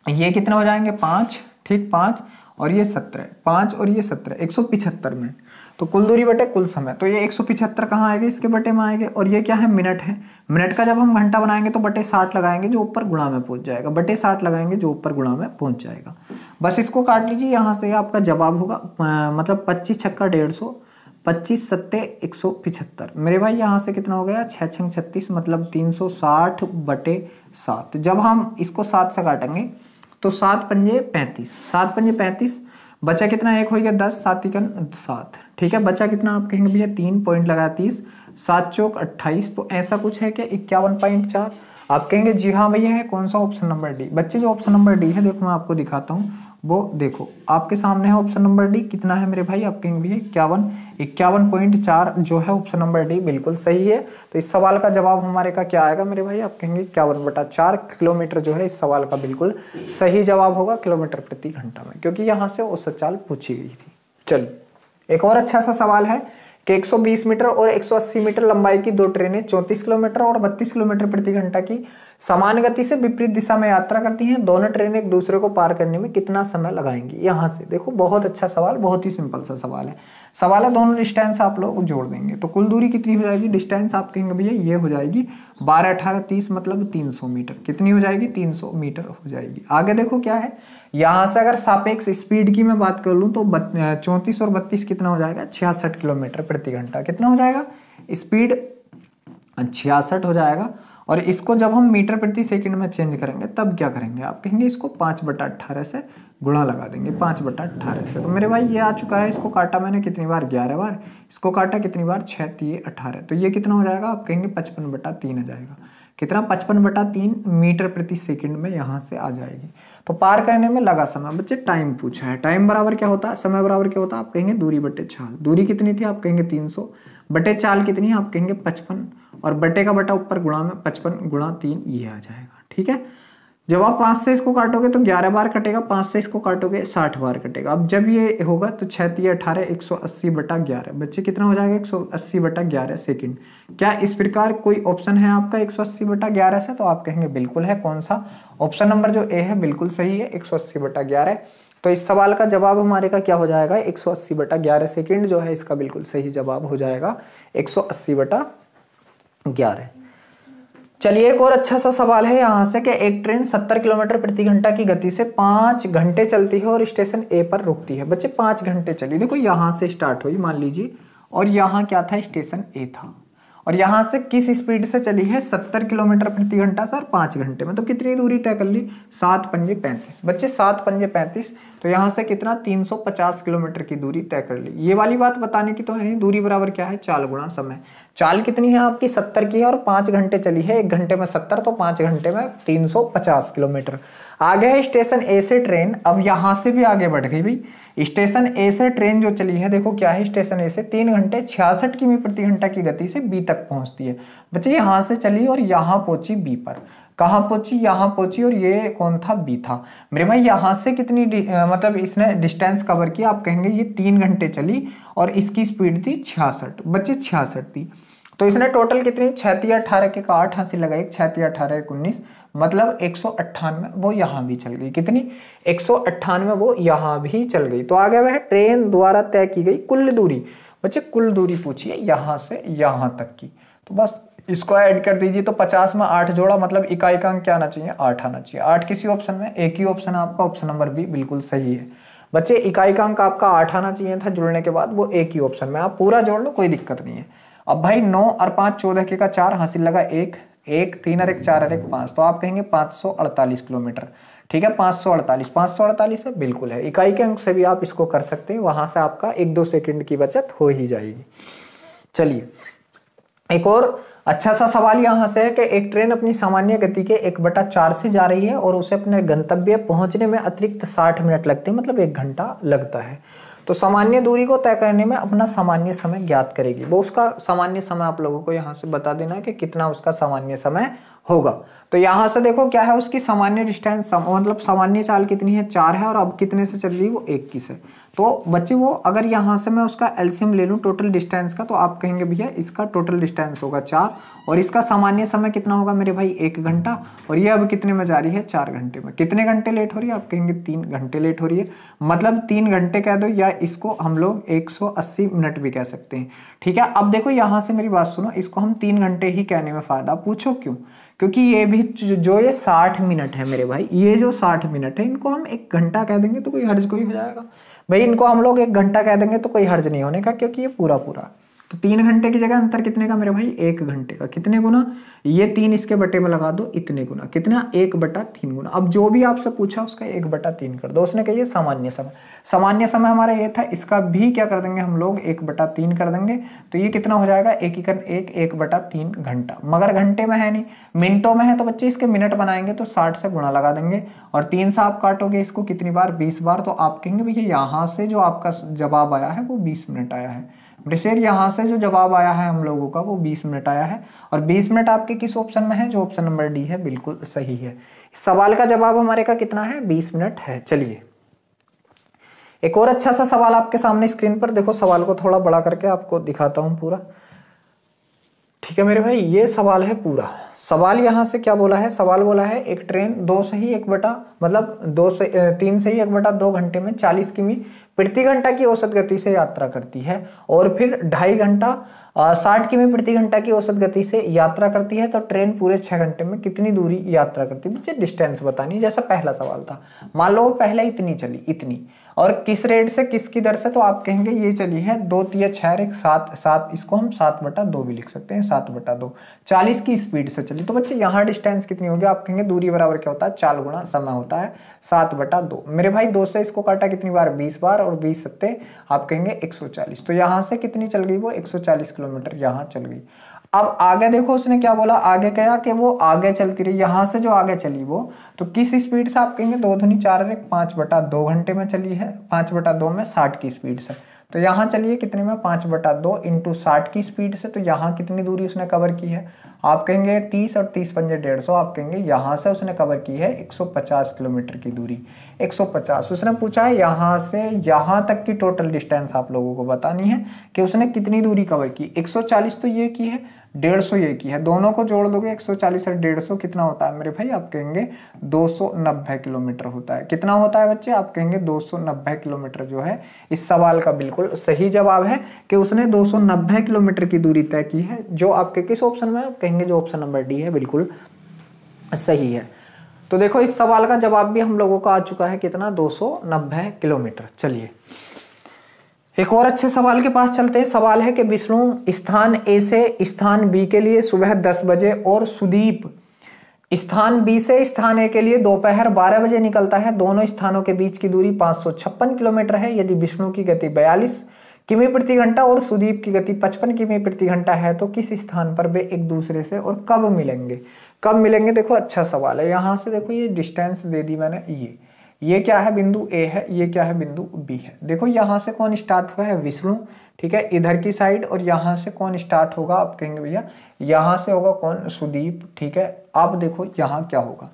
ये कितना हो जाएंगे पाँच ठीक पाँच और ये सत्रह पाँच और ये सत्रह एक सौ पिछहत्तर मिनट तो कुल दूरी बटे कुल समय तो ये एक सौ पिछहत्तर कहाँ आएगा इसके बटे में आएंगे और ये क्या है मिनट है मिनट का जब हम घंटा बनाएंगे तो बटे साठ लगाएंगे जो ऊपर गुणा में पहुंच जाएगा बटे साठ लगाएंगे जो ऊपर गुणा में पहुंच जाएगा बस इसको काट लीजिए यहाँ से आपका जवाब होगा मतलब पच्चीस छक्का डेढ़ सौ पच्चीस सत्ते एक सौ पिछहत्तर मेरे भाई यहाँ से कितना हो गया छः छंग छत्तीस मतलब तीन सौ साठ बटे सात जब हम इसको सात से काटेंगे तो सात पंजे पैंतीस सात पंजे पैंतीस बचा कितना एक हो गया दस सात इकन सात ठीक है बचा कितना आप कहेंगे भैया तीन पॉइंट लगा तीस सात चौक अट्ठाईस तो ऐसा कुछ है क्या इक्यावन पॉइंट चार आप कहेंगे जी हाँ भैया है कौन सा ऑप्शन नंबर डी बच्चे जो ऑप्शन नंबर डी है देखो मैं आपको दिखाता हूँ वो देखो आपके सामने है ऑप्शन नंबर डी कितना है मेरे भाई आपके भी है इक्यावन इक्यावन पॉइंट चार जो है ऑप्शन नंबर डी बिल्कुल सही है तो इस सवाल का जवाब हमारे का क्या आएगा मेरे भाई आप कहेंगे इक्यावन बटा चार किलोमीटर जो है इस सवाल का बिल्कुल सही जवाब होगा किलोमीटर प्रति घंटा में क्योंकि यहाँ से औसत चाल पूछी गई थी चलिए एक और अच्छा सा सवाल है कि 120 मीटर और 180 मीटर लंबाई की दो ट्रेनें 34 किलोमीटर और 32 किलोमीटर प्रति घंटा की समान गति से विपरीत दिशा में यात्रा करती हैं दोनों ट्रेन एक दूसरे को पार करने में कितना समय लगाएंगी यहाँ से देखो बहुत अच्छा सवाल बहुत ही सिंपल सा सवाल है सवाल है दोनों डिस्टेंस आप लोग जोड़ देंगे तो कुल दूरी कितनी हो जाएगी डिस्टेंस आप कहेंगे भैया ये हो जाएगी बारह अठारह तीस मतलब तीन सौ मीटर कितनी हो जाएगी तीन सौ मीटर हो जाएगी आगे देखो क्या है यहाँ से अगर सापेक्ष स्पीड की मैं बात कर लूँ तो चौंतीस और बत्तीस कितना हो जाएगा छियासठ किलोमीटर प्रति घंटा कितना हो जाएगा स्पीड छियासठ हो जाएगा और इसको जब हम मीटर प्रति सेकंड में चेंज करेंगे तब क्या करेंगे आप कहेंगे इसको पाँच बटा अट्ठारह से गुणा लगा देंगे पाँच बटा अट्ठारह से तो मेरे भाई ये आ चुका है इसको काटा मैंने कितनी बार ग्यारह बार इसको काटा कितनी बार छः तीय अठारह तो ये कितना हो जाएगा आप कहेंगे पचपन बटा तीन आ जाएगा कितना पचपन बटा तीन मीटर प्रति सेकंड में यहाँ से आ जाएगी तो पार करने में लगा समय बच्चे टाइम पूछा है टाइम बराबर क्या होता है समय बराबर क्या होता है आप कहेंगे दूरी बटे चाल दूरी कितनी थी आप कहेंगे तीन सौ बटे चाल कितनी है आप कहेंगे पचपन और बटे का बटा ऊपर गुणा में पचपन गुणा तीन ये आ जाएगा ठीक है जब आप पांच से इसको काटोगे तो ग्यारह बार कटेगा पांच से इसको काटोगे साठ बार कटेगा अब जब ये होगा तो छः तीन अठारह एक सौ अस्सी बटा ग्यारह बच्चे कितना हो जाएगा एक सौ अस्सी बटा ग्यारह सेकेंड क्या इस प्रकार कोई ऑप्शन है आपका एक सौ अस्सी बटा ग्यारह से तो आप कहेंगे बिल्कुल है कौन सा ऑप्शन नंबर जो ए है बिल्कुल सही है एक सौ अस्सी बटा ग्यारह तो इस सवाल का जवाब हमारे का क्या हो जाएगा एक सौ अस्सी बटा ग्यारह सेकेंड जो है इसका बिल्कुल सही जवाब हो जाएगा एक सौ अस्सी बटा ग्यारह चलिए एक और अच्छा सा सवाल है यहाँ से कि एक ट्रेन 70 किलोमीटर प्रति घंटा की गति से पाँच घंटे चलती है और स्टेशन ए पर रुकती है बच्चे पाँच घंटे चली देखो यहाँ से स्टार्ट हुई मान लीजिए और यहाँ क्या था स्टेशन ए था और यहाँ से किस स्पीड से चली है 70 किलोमीटर प्रति घंटा सर पाँच घंटे मतलब तो कितनी दूरी तय कर ली सात पंजे पैंतीस बच्चे सात पंजे पैंतीस तो यहाँ से कितना तीन किलोमीटर की दूरी तय कर ली ये वाली बात बताने की तो है नहीं दूरी बराबर क्या है चार गुणा समय चाल कितनी है आपकी सत्तर की है और पांच घंटे चली है एक घंटे में सत्तर तो पांच घंटे में तीन सौ पचास किलोमीटर आगे है स्टेशन ए से ट्रेन अब यहाँ से भी आगे बढ़ गई भाई स्टेशन ए से ट्रेन जो चली है देखो क्या है स्टेशन ए से तीन घंटे छियासठ किमी प्रति घंटा की गति से बी तक पहुंचती है बच्चे यहाँ से चली और यहाँ पहुंची बी पर कहाँ पहुंची यहाँ पहुंची और ये कौन था बी था मेरे भाई यहाँ से कितनी मतलब इसने डिस्टेंस कवर किया आप कहेंगे ये तीन घंटे चली और इसकी स्पीड थी छियासठ बच्चे छियासठ थी तो इसने टोटल कितनी छैती अठारह के का आठ हाँसी लगाई छैती अठारह एक उन्नीस मतलब एक सौ अट्ठानवे वो यहाँ भी चल गई कितनी एक सौ अट्ठानवे वो यहाँ भी चल गई तो आगे वह ट्रेन द्वारा तय की गई कुल दूरी बच्चे कुल दूरी पूछिए यहाँ से यहाँ तक की तो बस इसको ऐड कर दीजिए तो पचास में आठ जोड़ा मतलब इकाई का अंक क्या आना चाहिए आठ आना चाहिए आठ किसी ऑप्शन में एक ही ऑप्शन है आपका ऑप्शन नंबर बी बिल्कुल सही है बच्चे इकाई का अंक आपका आठ आना चाहिए था जुड़ने के बाद वो एक ही ऑप्शन में आप पूरा जोड़ लो कोई दिक्कत नहीं है अब भाई नौ और पांच चौदह के का चार हासिल लगा एक एक तीन और एक चार और एक पांच तो आप कहेंगे पांच सौ अड़तालीस किलोमीटर ठीक है पांच सौ अड़तालीस पाँच सौ अड़तालीस है बिल्कुल है इकाई के अंक से भी आप इसको कर सकते हैं वहां से आपका एक दो सेकंड की बचत हो ही जाएगी चलिए एक और अच्छा सा सवाल यहाँ से है कि एक ट्रेन अपनी सामान्य गति के एक बटा चार से जा रही है और उसे अपने गंतव्य पहुंचने में अतिरिक्त साठ मिनट लगते हैं मतलब एक घंटा लगता है तो सामान्य दूरी को तय करने में अपना सामान्य समय ज्ञात करेगी वो उसका सामान्य समय आप लोगों को यहाँ से बता देना है कि कितना उसका सामान्य समय होगा तो यहाँ से देखो क्या है उसकी सामान्य डिस्टेंस मतलब सामान्य चाल कितनी है चार है और अब कितने से चल रही है वो इक्कीस है तो बच्चे वो अगर यहाँ से मैं उसका एल्सियम ले लूँ टोटल डिस्टेंस का तो आप कहेंगे भैया इसका टोटल डिस्टेंस होगा चार और इसका सामान्य समय कितना होगा मेरे भाई एक घंटा और ये अब कितने में जा रही है चार घंटे में कितने घंटे लेट हो रही है आप कहेंगे तीन घंटे लेट हो रही है मतलब तीन घंटे कह दो या इसको हम लोग 180 मिनट भी कह सकते हैं ठीक है अब देखो यहाँ से मेरी बात सुनो इसको हम तीन घंटे ही कहने में फ़ायदा पूछो क्यों क्योंकि ये भी जो ये साठ मिनट है मेरे भाई ये जो साठ मिनट है इनको हम एक घंटा कह देंगे तो कोई हर्ज कोई हो जाएगा भाई इनको हम लोग एक घंटा कह देंगे तो कोई हर्ज नहीं होने का क्योंकि ये पूरा पूरा तो तीन घंटे की जगह अंतर कितने का मेरे भाई एक घंटे का कितने गुना ये तीन इसके बटे में लगा दो इतने गुना कितना एक बटा तीन गुना अब जो भी आपसे पूछा उसका एक बटा तीन कर दो उसने कहिए सामान्य समय सामान्य समय हमारा ये था इसका भी क्या कर देंगे हम लोग एक बटा तीन कर देंगे तो ये कितना हो जाएगा एकीकरण एक एक बटा तीन घंटा मगर घंटे में है नहीं मिनटों में है तो बच्चे इसके मिनट बनाएंगे तो साठ से गुणा लगा देंगे और तीन से आप काटोगे इसको कितनी बार बीस बार तो आप कहेंगे भैया यहाँ से जो आपका जवाब आया है वो बीस मिनट आया है ब्रिशेर यहाँ से जो जवाब आया है हम लोगों का वो बीस मिनट आया है और बीस मिनट आपके किस ऑप्शन में है जो ऑप्शन नंबर डी है बिल्कुल सही है सवाल का जवाब हमारे का कितना है बीस मिनट है चलिए एक और अच्छा सा सवाल आपके सामने स्क्रीन पर देखो सवाल को थोड़ा बड़ा करके आपको दिखाता हूँ पूरा ठीक है मेरे भाई ये सवाल है पूरा सवाल यहाँ से क्या बोला है सवाल बोला है एक ट्रेन दो से ही एक बटा मतलब दो से तीन से ही एक बटा दो घंटे में चालीस किमी प्रति घंटा की औसत गति से यात्रा करती है और फिर ढाई घंटा साठ किमी प्रति घंटा की औसत गति से यात्रा करती है तो ट्रेन पूरे छः घंटे में कितनी दूरी यात्रा करती है बच्चे डिस्टेंस बतानी जैसा पहला सवाल था मान लो पहले इतनी चली इतनी और किस रेट से किसकी दर से तो आप कहेंगे ये चली है दो तीय छह एक सात सात इसको हम सात बटा दो भी लिख सकते हैं सात बटा दो चालीस की स्पीड से चली तो बच्चे यहाँ डिस्टेंस कितनी होगी आप कहेंगे दूरी बराबर क्या होता है चार गुणा समय होता है सात बटा दो मेरे भाई दो से इसको काटा कितनी बार बीस बार और बीस सत्ते आप कहेंगे एक सौ चालीस तो यहाँ से कितनी चल गई वो एक सौ चालीस किलोमीटर यहाँ चल गई अब आगे देखो उसने क्या बोला आगे कहा कि वो आगे चलती रही यहां से जो आगे चली वो तो किस स्पीड से आप कहेंगे दो धुनी चार एक बटा दो घंटे में चली है पांच बटा दो में साठ की स्पीड से तो यहाँ चलिए कितने में पाँच बटा दो इंटू साठ की स्पीड से तो यहाँ कितनी दूरी उसने कवर की है आप कहेंगे तीस और तीस पंजे डेढ़ सौ आप कहेंगे यहाँ से उसने कवर की है एक सौ पचास किलोमीटर की दूरी एक सौ पचास उसने पूछा है यहाँ से यहाँ तक की टोटल डिस्टेंस आप लोगों को बतानी है कि उसने कितनी दूरी कवर की एक सौ चालीस तो ये की है डेढ़ सौ ये की है दोनों को जोड़ लोगे एक सौ चालीस और डेढ़ सौ कितना होता है मेरे भाई आप कहेंगे दो सौ नब्बे किलोमीटर होता है कितना होता है बच्चे आप कहेंगे दो सौ नब्बे किलोमीटर जो है इस सवाल का बिल्कुल सही जवाब है कि उसने दो सौ नब्बे किलोमीटर की दूरी तय की है जो आपके किस ऑप्शन में आप कहेंगे जो ऑप्शन नंबर डी है बिल्कुल सही है तो देखो इस सवाल का जवाब भी हम लोगों का आ चुका है कितना नब्बे किलोमीटर चलिए एक और अच्छे सवाल के पास चलते हैं सवाल है कि विष्णु स्थान ए से स्थान बी के लिए सुबह दस बजे और सुदीप स्थान बी से स्थान ए के लिए दोपहर बारह बजे निकलता है दोनों स्थानों के बीच की दूरी पाँच किलोमीटर है यदि विष्णु की गति बयालीस किमी प्रति घंटा और सुदीप की गति 55 किमी प्रति घंटा है तो किस स्थान पर वे एक दूसरे से और कब मिलेंगे कब मिलेंगे देखो अच्छा सवाल है यहाँ से देखो ये डिस्टेंस दे दी मैंने ये ये क्या है बिंदु ए है ये क्या है बिंदु बी है देखो यहाँ से कौन स्टार्ट हुआ है विष्णु ठीक है इधर की साइड और यहाँ से कौन स्टार्ट होगा आप कहेंगे भैया यहाँ से होगा कौन सुदीप ठीक है आप देखो यहाँ क्या होगा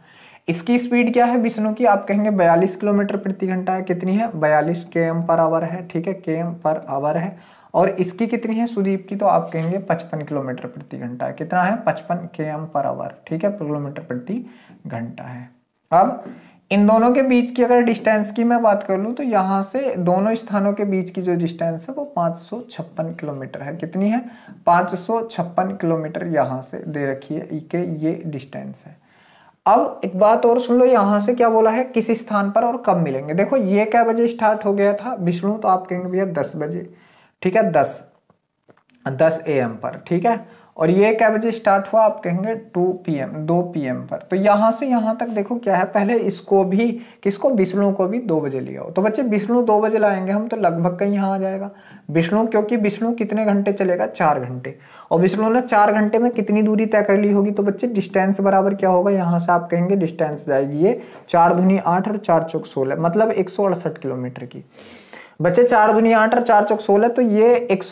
इसकी स्पीड क्या है विष्णु की आप कहेंगे 42 किलोमीटर प्रति घंटा है कितनी है 42 के एम पर आवर है ठीक है के एम पर आवर है और इसकी कितनी है सुदीप की तो आप कहेंगे 55 किलोमीटर प्रति घंटा है कितना है 55 के एम पर आवर ठीक है किलोमीटर प्रति घंटा है अब इन दोनों के बीच की अगर डिस्टेंस की मैं बात कर लूँ तो यहाँ से दोनों स्थानों के बीच की जो डिस्टेंस है वो पाँच किलोमीटर है कितनी है पाँच किलोमीटर यहाँ से दे रखी है के ये डिस्टेंस है अब एक बात और सुन लो यहाँ से क्या बोला है किस स्थान पर और कब मिलेंगे देखो ये क्या बजे स्टार्ट हो गया था विष्णु तो आप कहेंगे भैया दस बजे ठीक है दस दस ए एम पर ठीक है और ये क्या बजे स्टार्ट हुआ आप कहेंगे टू पी एम दो पी एम पर तो यहाँ से यहाँ तक देखो क्या है पहले इसको भी किसको विष्णु को भी दो बजे लिया हो तो बच्चे विष्णु दो बजे लाएंगे हम तो लगभग कहीं यहाँ आ जाएगा विष्णु क्योंकि विष्णु कितने घंटे चलेगा चार घंटे और विष्णु ने चार घंटे में कितनी दूरी तय कर ली होगी तो बच्चे डिस्टेंस बराबर क्या होगा यहाँ से आप कहेंगे डिस्टेंस जाएगी ये चार धुनी आठ और चार चौक सोलह मतलब एक किलोमीटर की बचे चार दुनिया आठ और चार चौक सोलह तो ये एक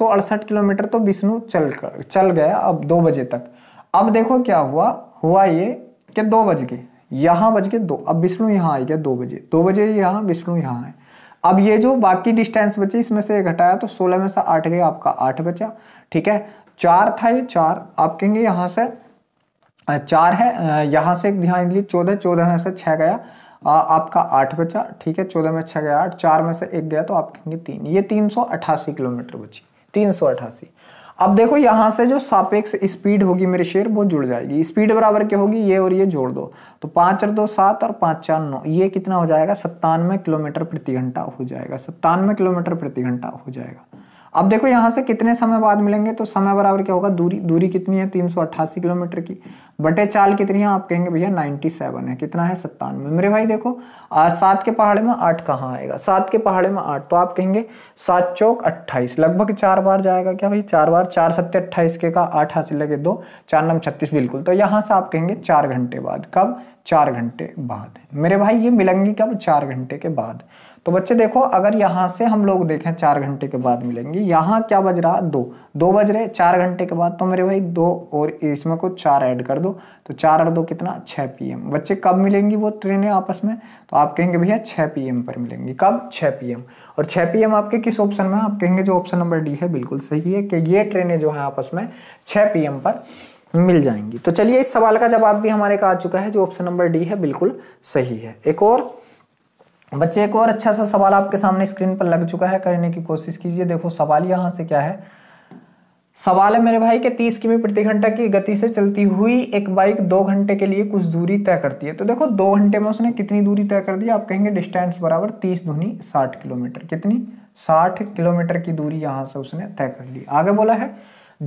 किलोमीटर तो विष्णु चल कर चल गया अब दो बजे तक अब देखो क्या हुआ हुआ ये कि दो बज गए यहाँ बज गए दो अब विष्णु यहाँ आ गया दो बजे दो बजे यहाँ विष्णु यहाँ है अब ये जो बाकी डिस्टेंस बचे इसमें से घटाया तो सोलह में से आठ गया आपका आठ बचा ठीक है चार था ये चार आप कहेंगे यहाँ से चार है यहाँ से ध्यान ली चौदह चौदह में से छः गया आ, आपका आठ बचा ठीक है चौदह में छह गया आठ चार में से एक गया तो आप कहेंगे तीन ये तीन सौ अठासी किलोमीटर बची तीन सौ अठासी अब देखो यहाँ से जो सापेक्ष स्पीड होगी मेरे शेयर वो जुड़ जाएगी स्पीड बराबर क्या होगी ये और ये जोड़ दो तो पांच और दो सात और पांच चार नौ ये कितना हो जाएगा सत्तानवे किलोमीटर प्रति घंटा हो जाएगा सत्तानवे किलोमीटर प्रति घंटा हो जाएगा अब देखो यहाँ से कितने समय बाद मिलेंगे तो समय बराबर क्या होगा दूरी दूरी कितनी है तीन किलोमीटर की बटे चाल कितनी है आप कहेंगे भैया 97 है कितना है सत्तानवे मेरे भाई देखो आज सात के पहाड़े में आठ कहाँ आएगा सात के पहाड़े में आठ तो आप कहेंगे सात चौक अट्ठाईस लगभग चार बार जाएगा क्या भाई चार बार चार सत्य अट्ठाईस के का आठ हासिल लगे दो चार नम छत्तीस बिल्कुल तो यहाँ से आप कहेंगे चार घंटे बाद कब चार घंटे बाद मेरे भाई ये मिलेंगी कब चार घंटे के बाद तो बच्चे देखो अगर यहाँ से हम लोग देखें चार घंटे के बाद मिलेंगे यहाँ क्या बज रहा दो दो बज रहे चार घंटे के बाद तो मेरे भाई दो और इसमें को चार ऐड कर दो तो चार और दो कितना छः पी बच्चे कब मिलेंगी वो ट्रेनें आपस में तो आप कहेंगे भैया छः पी पर मिलेंगी कब छः पी और छः पी आपके किस ऑप्शन में आप कहेंगे जो ऑप्शन नंबर डी है बिल्कुल सही है कि ये ट्रेनें जो हैं आपस में छः पी पर मिल जाएंगी तो चलिए इस सवाल का जवाब भी हमारे का आ चुका है जो ऑप्शन नंबर डी है बिल्कुल सही है एक और बच्चे एक और अच्छा सा सवाल आपके सामने स्क्रीन पर लग चुका है करने की कोशिश कीजिए देखो सवाल यहाँ से क्या है सवाल है मेरे भाई के 30 किमी प्रति घंटा की गति से चलती हुई एक बाइक दो घंटे के लिए कुछ दूरी तय करती है तो देखो दो घंटे में उसने कितनी दूरी तय कर दी आप कहेंगे डिस्टेंस बराबर तीस धुनी साठ किलोमीटर कितनी साठ किलोमीटर की दूरी यहाँ से उसने तय कर ली आगे बोला है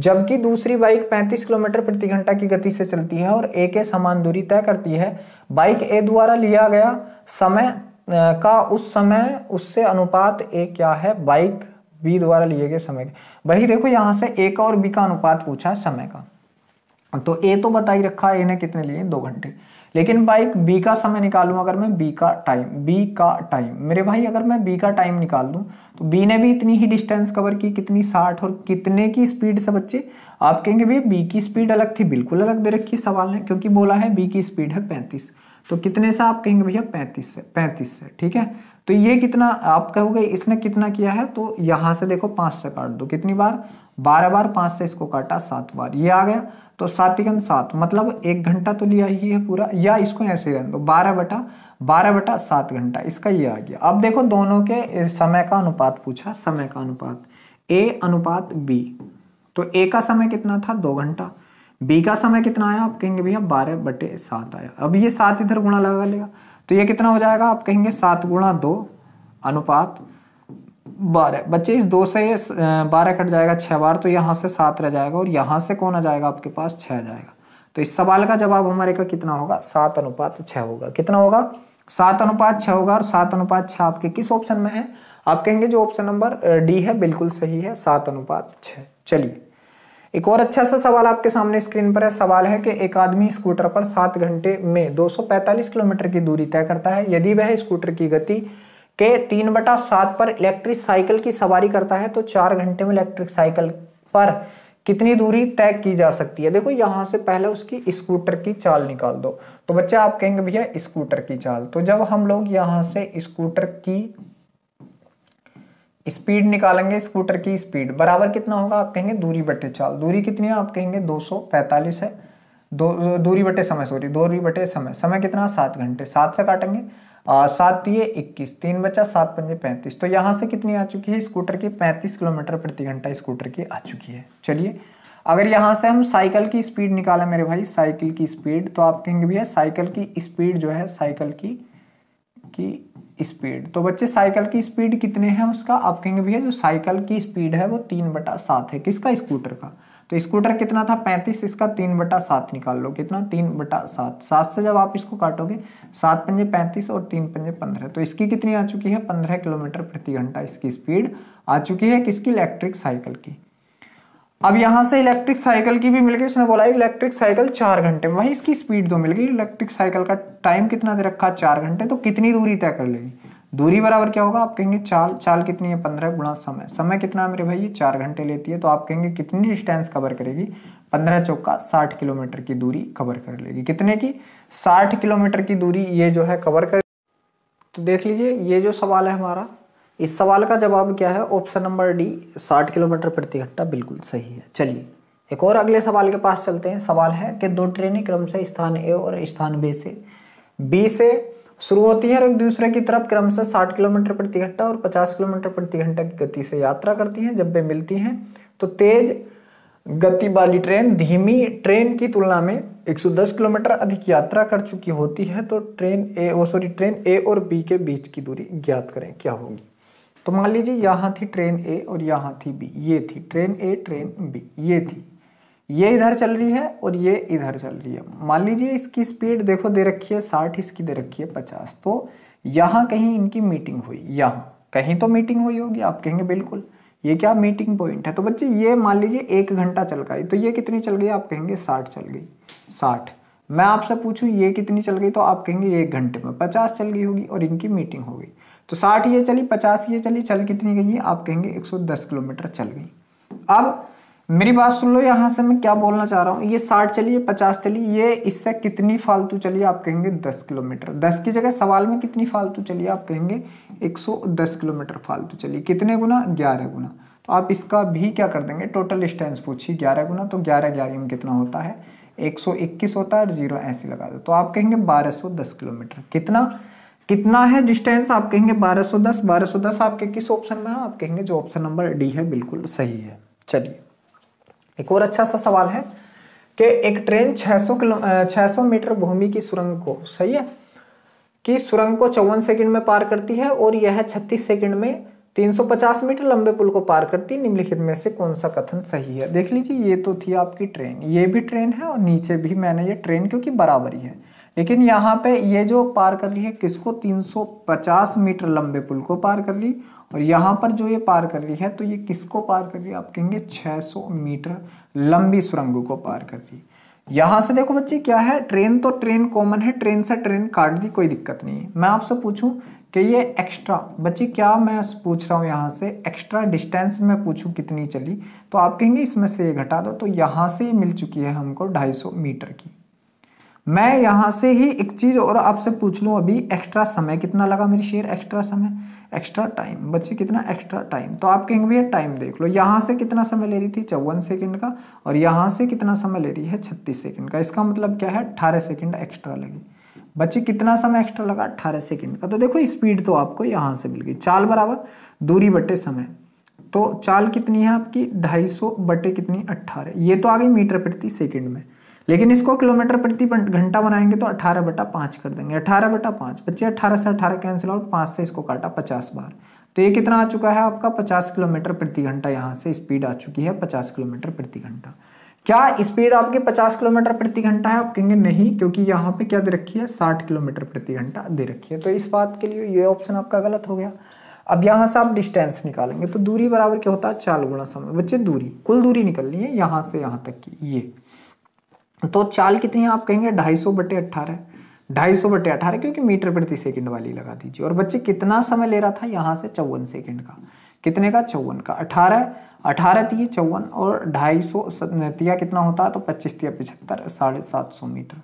जबकि दूसरी बाइक 35 किलोमीटर प्रति घंटा की गति से चलती है और ए के समान दूरी तय करती है बाइक ए द्वारा लिया गया समय का उस समय उससे अनुपात ए क्या है बाइक बी द्वारा लिए गए समय का वही देखो यहाँ से ए का और बी का अनुपात पूछा है समय का तो ए तो बता ही रखा है ए ने कितने लिए दो घंटे लेकिन बाइक बी का समय निकालू अगर मैं बी का टाइम बी का टाइम मेरे भाई अगर मैं बी का टाइम निकाल दूं तो बी ने भी इतनी ही डिस्टेंस कवर की कितनी साठ और कितने की स्पीड से बच्चे आप कहेंगे भैया बी की स्पीड अलग थी बिल्कुल अलग दे रखी सवाल ने क्योंकि बोला है बी की स्पीड है पैंतीस तो कितने से आप कहेंगे भैया पैंतीस से पैंतीस से ठीक है तो ये कितना आप कहोगे इसने कितना किया है तो यहां से देखो पांच से काट दो कितनी बार बारह बार पांच से इसको काटा सात बार ये आ गया तो सातिकन सात मतलब एक घंटा तो लिया ही है पूरा या इसको ऐसे ही रहने दो बारह बटा बारह बटा सात घंटा इसका ये आ गया अब देखो दोनों के समय का अनुपात पूछा समय का अनुपात ए अनुपात बी तो ए का समय कितना था दो घंटा बी का समय कितना आया आप कहेंगे भैया बारह बटे सात आया अब ये सात इधर गुणा लगा लेगा तो ये कितना हो जाएगा आप कहेंगे सात गुणा दो अनुपात बारह बच्चे इस दो से बारह कट जाएगा छह बार तो यहाँ से सात रह जाएगा और यहाँ से कौन आ जाएगा आपके पास छह जाएगा तो इस सवाल का जवाब हमारे का कितना होगा सात अनुपात छ होगा कितना होगा सात अनुपात छ होगा और सात अनुपात छः आपके किस ऑप्शन में है आप कहेंगे जो ऑप्शन नंबर डी है बिल्कुल सही है सात अनुपात छ चलिए एक और अच्छा सा सवाल आपके सामने स्क्रीन पर है सवाल है कि एक आदमी स्कूटर पर सात घंटे में 245 किलोमीटर की दूरी तय करता है यदि वह स्कूटर की गति के तीन बटा सात पर इलेक्ट्रिक साइकिल की सवारी करता है तो चार घंटे में इलेक्ट्रिक साइकिल पर कितनी दूरी तय की जा सकती है देखो यहाँ से पहले उसकी स्कूटर की चाल निकाल दो तो बच्चा आप कहेंगे भैया स्कूटर की चाल तो जब हम लोग यहाँ से स्कूटर की स्पीड निकालेंगे स्कूटर की स्पीड बराबर कितना होगा आप कहेंगे दूरी बटे चाल दूरी कितनी है आप कहेंगे 245 है दो दूरी बटे समय सॉरी दूरी बटे समय समय कितना सात घंटे सात से काटेंगे सात ये इक्कीस तीन बचा सात पंजे पैंतीस तो यहाँ से कितनी आ चुकी है स्कूटर की पैंतीस किलोमीटर प्रति घंटा स्कूटर की आ चुकी है चलिए अगर यहाँ से हम साइकिल की स्पीड निकालें मेरे भाई साइकिल की स्पीड तो आप कहेंगे भैया साइकिल की स्पीड जो है साइकिल की की स्पीड तो बच्चे साइकिल की स्पीड कितने हैं उसका आप कहेंगे भैया जो साइकिल की स्पीड है वो तीन बटा सात है किसका स्कूटर का तो स्कूटर कितना था पैंतीस इसका तीन बटा सात निकाल लो कितना तीन बटा सात सात से जब आप इसको काटोगे सात पंजे पैंतीस और तीन पंजे पंद्रह तो इसकी कितनी आ चुकी है पंद्रह किलोमीटर प्रति घंटा इसकी स्पीड आ चुकी है किसकी इलेक्ट्रिक साइकिल की अब यहाँ से इलेक्ट्रिक साइकिल की भी मिल गई उसने बोला इलेक्ट्रिक साइकिल चार घंटे में वही इसकी स्पीड दो मिल गई इलेक्ट्रिक साइकिल का टाइम कितना दे रखा चार घंटे तो कितनी दूरी तय कर लेगी दूरी बराबर क्या होगा आप कहेंगे चाल चाल कितनी है पंद्रह गुणा समय समय कितना है मेरे भाई ये चार घंटे लेती है तो आप कहेंगे कितनी डिस्टेंस कवर करेगी पंद्रह चौका साठ किलोमीटर की दूरी कवर कर लेगी कितने की साठ किलोमीटर की दूरी ये जो है कवर कर तो देख लीजिए ये जो सवाल है हमारा इस सवाल का जवाब क्या है ऑप्शन नंबर डी 60 किलोमीटर प्रति घंटा बिल्कुल सही है चलिए एक और अगले सवाल के पास चलते हैं सवाल है कि दो ट्रेनें क्रम से स्थान ए और स्थान बी से बी से शुरू होती हैं और एक दूसरे की तरफ क्रम से 60 किलोमीटर प्रति घंटा और 50 किलोमीटर प्रति घंटा की गति से यात्रा करती हैं जब वे मिलती हैं तो तेज गति वाली ट्रेन धीमी ट्रेन की तुलना में 110 किलोमीटर अधिक यात्रा कर चुकी होती है तो train A sorry train A और बी के बीच की दूरी ज्ञात करें क्या होगी तो मान लीजिए यहाँ थी ट्रेन ए और यहाँ थी बी ये थी ट्रेन ए ट्रेन बी ये थी ये इधर चल रही है और ये इधर चल रही है मान लीजिए इसकी स्पीड देखो दे रखी है साठ इसकी दे रखी है पचास तो यहाँ कहीं इनकी मीटिंग हुई यहाँ कहीं तो मीटिंग हुई होगी आप कहेंगे बिल्कुल ये क्या मीटिंग पॉइंट है तो बच्चे ये मान लीजिए एक घंटा चल गई तो ये कितनी चल गई आप कहेंगे साठ चल गई साठ मैं आपसे पूछूं ये कितनी चल गई तो आप कहेंगे एक घंटे में पचास चल गई होगी और इनकी मीटिंग हो गई तो साठ ये चली पचास ये चली चल कितनी गई आप कहेंगे एक सौ दस किलोमीटर चल गई अब मेरी बात सुन लो यहां से मैं क्या बोलना चाह रहा हूँ ये साठ चली ये पचास चली ये इससे कितनी फालतू चली आप कहेंगे दस किलोमीटर दस की जगह सवाल में कितनी फालतू चली आप कहेंगे एक सौ दस किलोमीटर फालतू चली कितने गुना ग्यारह गुना तो आप इसका भी क्या कर देंगे टोटल डिस्टेंस पूछिए ग्यारह गुना तो ग्यारह ग्यारह में कितना होता है एक सौ इक्कीस होता है जीरो ऐसे लगा दो तो आप कहेंगे बारह सौ दस किलोमीटर कितना कितना है डिस्टेंस आप कहेंगे 1210 1210 आपके किस ऑप्शन में है आप कहेंगे जो ऑप्शन नंबर डी है बिल्कुल सही है चलिए एक और अच्छा सा सवाल है कि एक ट्रेन 600 किलो 600 मीटर भूमि की सुरंग को सही है कि सुरंग को चौवन सेकंड में पार करती है और यह 36 सेकंड में 350 मीटर लंबे पुल को पार करती निम्नलिखित में से कौन सा कथन सही है देख लीजिए ये तो थी आपकी ट्रेन ये भी ट्रेन है और नीचे भी मैंने ये ट्रेन क्योंकि बराबरी है लेकिन यहाँ पे ये जो पार कर ली है किसको 350 मीटर लंबे पुल को पार कर ली और यहाँ पर जो ये पार कर ली है तो ये किसको पार कर ली आप कहेंगे 600 मीटर लंबी सुरंग को पार कर ली यहाँ से देखो बच्चे क्या है ट्रेन तो ट्रेन कॉमन है ट्रेन से ट्रेन काट दी कोई दिक्कत नहीं है मैं आपसे पूछू कि ये एक्स्ट्रा बच्चे क्या मैं पूछ रहा हूँ यहाँ से एक्स्ट्रा डिस्टेंस में पूछूँ कितनी चली तो आप कहेंगे इसमें से ये घटा दो तो यहाँ से मिल चुकी है हमको 250 मीटर की मैं यहाँ से ही एक चीज़ और आपसे पूछ लूँ अभी एक्स्ट्रा समय कितना लगा मेरी शेयर एक्स्ट्रा समय एक्स्ट्रा टाइम बच्चे कितना एक्स्ट्रा टाइम तो आप कहेंगे भैया टाइम देख लो यहाँ से कितना समय ले रही थी चौवन सेकंड का और यहाँ से कितना समय ले रही है छत्तीस सेकंड का इसका मतलब क्या है अट्ठारह सेकंड एक्स्ट्रा लगी बच्चे कितना समय एक्स्ट्रा लगा अट्ठारह सेकंड का तो देखो स्पीड तो आपको यहाँ से मिल गई चाल बराबर दूरी बटे समय तो चाल कितनी है आपकी ढाई सौ बटे कितनी अट्ठारह ये तो आ गई मीटर प्रति सेकंड में लेकिन इसको किलोमीटर प्रति घंटा बनाएंगे तो अठारह बटा पाँच कर देंगे अठारह बटा पाँच बच्चे अठारह से अठारह कैंसिल और पाँच से इसको काटा पचास बार तो ये कितना आ चुका है आपका पचास किलोमीटर प्रति घंटा यहाँ से स्पीड आ चुकी है पचास किलोमीटर प्रति घंटा क्या स्पीड आपके 50 किलोमीटर प्रति घंटा है आप कहेंगे नहीं क्योंकि यहाँ पे क्या दे रखी है साठ किलोमीटर प्रति घंटा दे रखी है तो इस बात के लिए ये ऑप्शन आपका गलत हो गया अब यहाँ से आप डिस्टेंस निकालेंगे तो दूरी बराबर क्या होता है चाल गुणा समय बच्चे दूरी कुल दूरी निकलनी है यहाँ से यहाँ तक की ये तो चाल कितनी है आप कहेंगे ढाई सौ बटे अट्ठारह ढाई सौ बटे अठारह क्योंकि मीटर प्रति सेकंड वाली लगा दीजिए और बच्चे कितना समय ले रहा था यहाँ से चौवन सेकंड का कितने का चौवन का अठारह अठारह तीय चौवन और ढाई सौ तिया कितना होता है तो पच्चीस तिया पिछहत्तर साढ़े सात सौ मीटर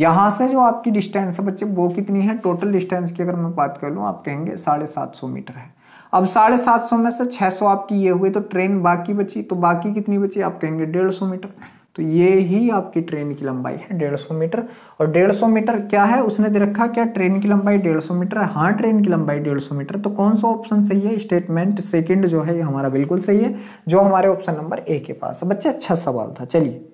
यहाँ से जो आपकी डिस्टेंस है बच्चे वो कितनी है टोटल डिस्टेंस की अगर मैं बात कर लूँ आप कहेंगे साढ़े सात सौ मीटर है अब साढ़े सात सौ में से छः सौ आपकी ये हुई तो ट्रेन बाकी बची तो बाकी कितनी बची आप कहेंगे डेढ़ सौ मीटर तो ये ही आपकी ट्रेन की लंबाई है डेढ़ सौ मीटर और डेढ़ सौ मीटर क्या है उसने दे रखा क्या ट्रेन की लंबाई डेढ़ सौ मीटर है हाँ ट्रेन की लंबाई डेढ़ सौ मीटर तो कौन सा ऑप्शन सही है स्टेटमेंट सेकंड जो है ये हमारा बिल्कुल सही है जो हमारे ऑप्शन नंबर ए के पास है बच्चे अच्छा सवाल था चलिए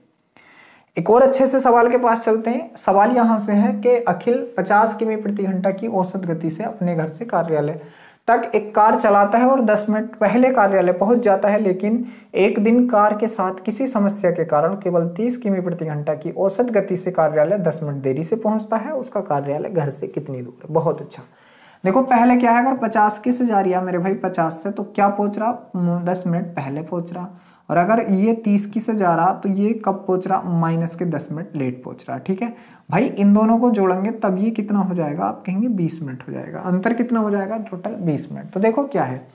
एक और अच्छे से सवाल के पास चलते हैं सवाल यहाँ से है कि अखिल पचास किमी प्रति घंटा की औसत गति से अपने घर से कार्यालय तक एक कार चलाता है और 10 मिनट पहले कार्यालय पहुंच जाता है लेकिन एक दिन कार के साथ किसी समस्या के कारण केवल 30 किमी प्रति घंटा की औसत गति से कार्यालय 10 मिनट देरी से पहुंचता है उसका कार्यालय घर से कितनी दूर है बहुत अच्छा देखो पहले क्या है अगर पचास किस जा रही है मेरे भाई पचास से तो क्या पहुंच रहा दस मिनट पहले पहुंच रहा और अगर ये तीस की से जा रहा तो ये कब पहुंच रहा माइनस के दस मिनट लेट पहुंच रहा ठीक है भाई इन दोनों को जोड़ेंगे तब ये कितना हो जाएगा आप कहेंगे बीस मिनट हो जाएगा अंतर कितना हो जाएगा टोटल बीस मिनट तो देखो क्या है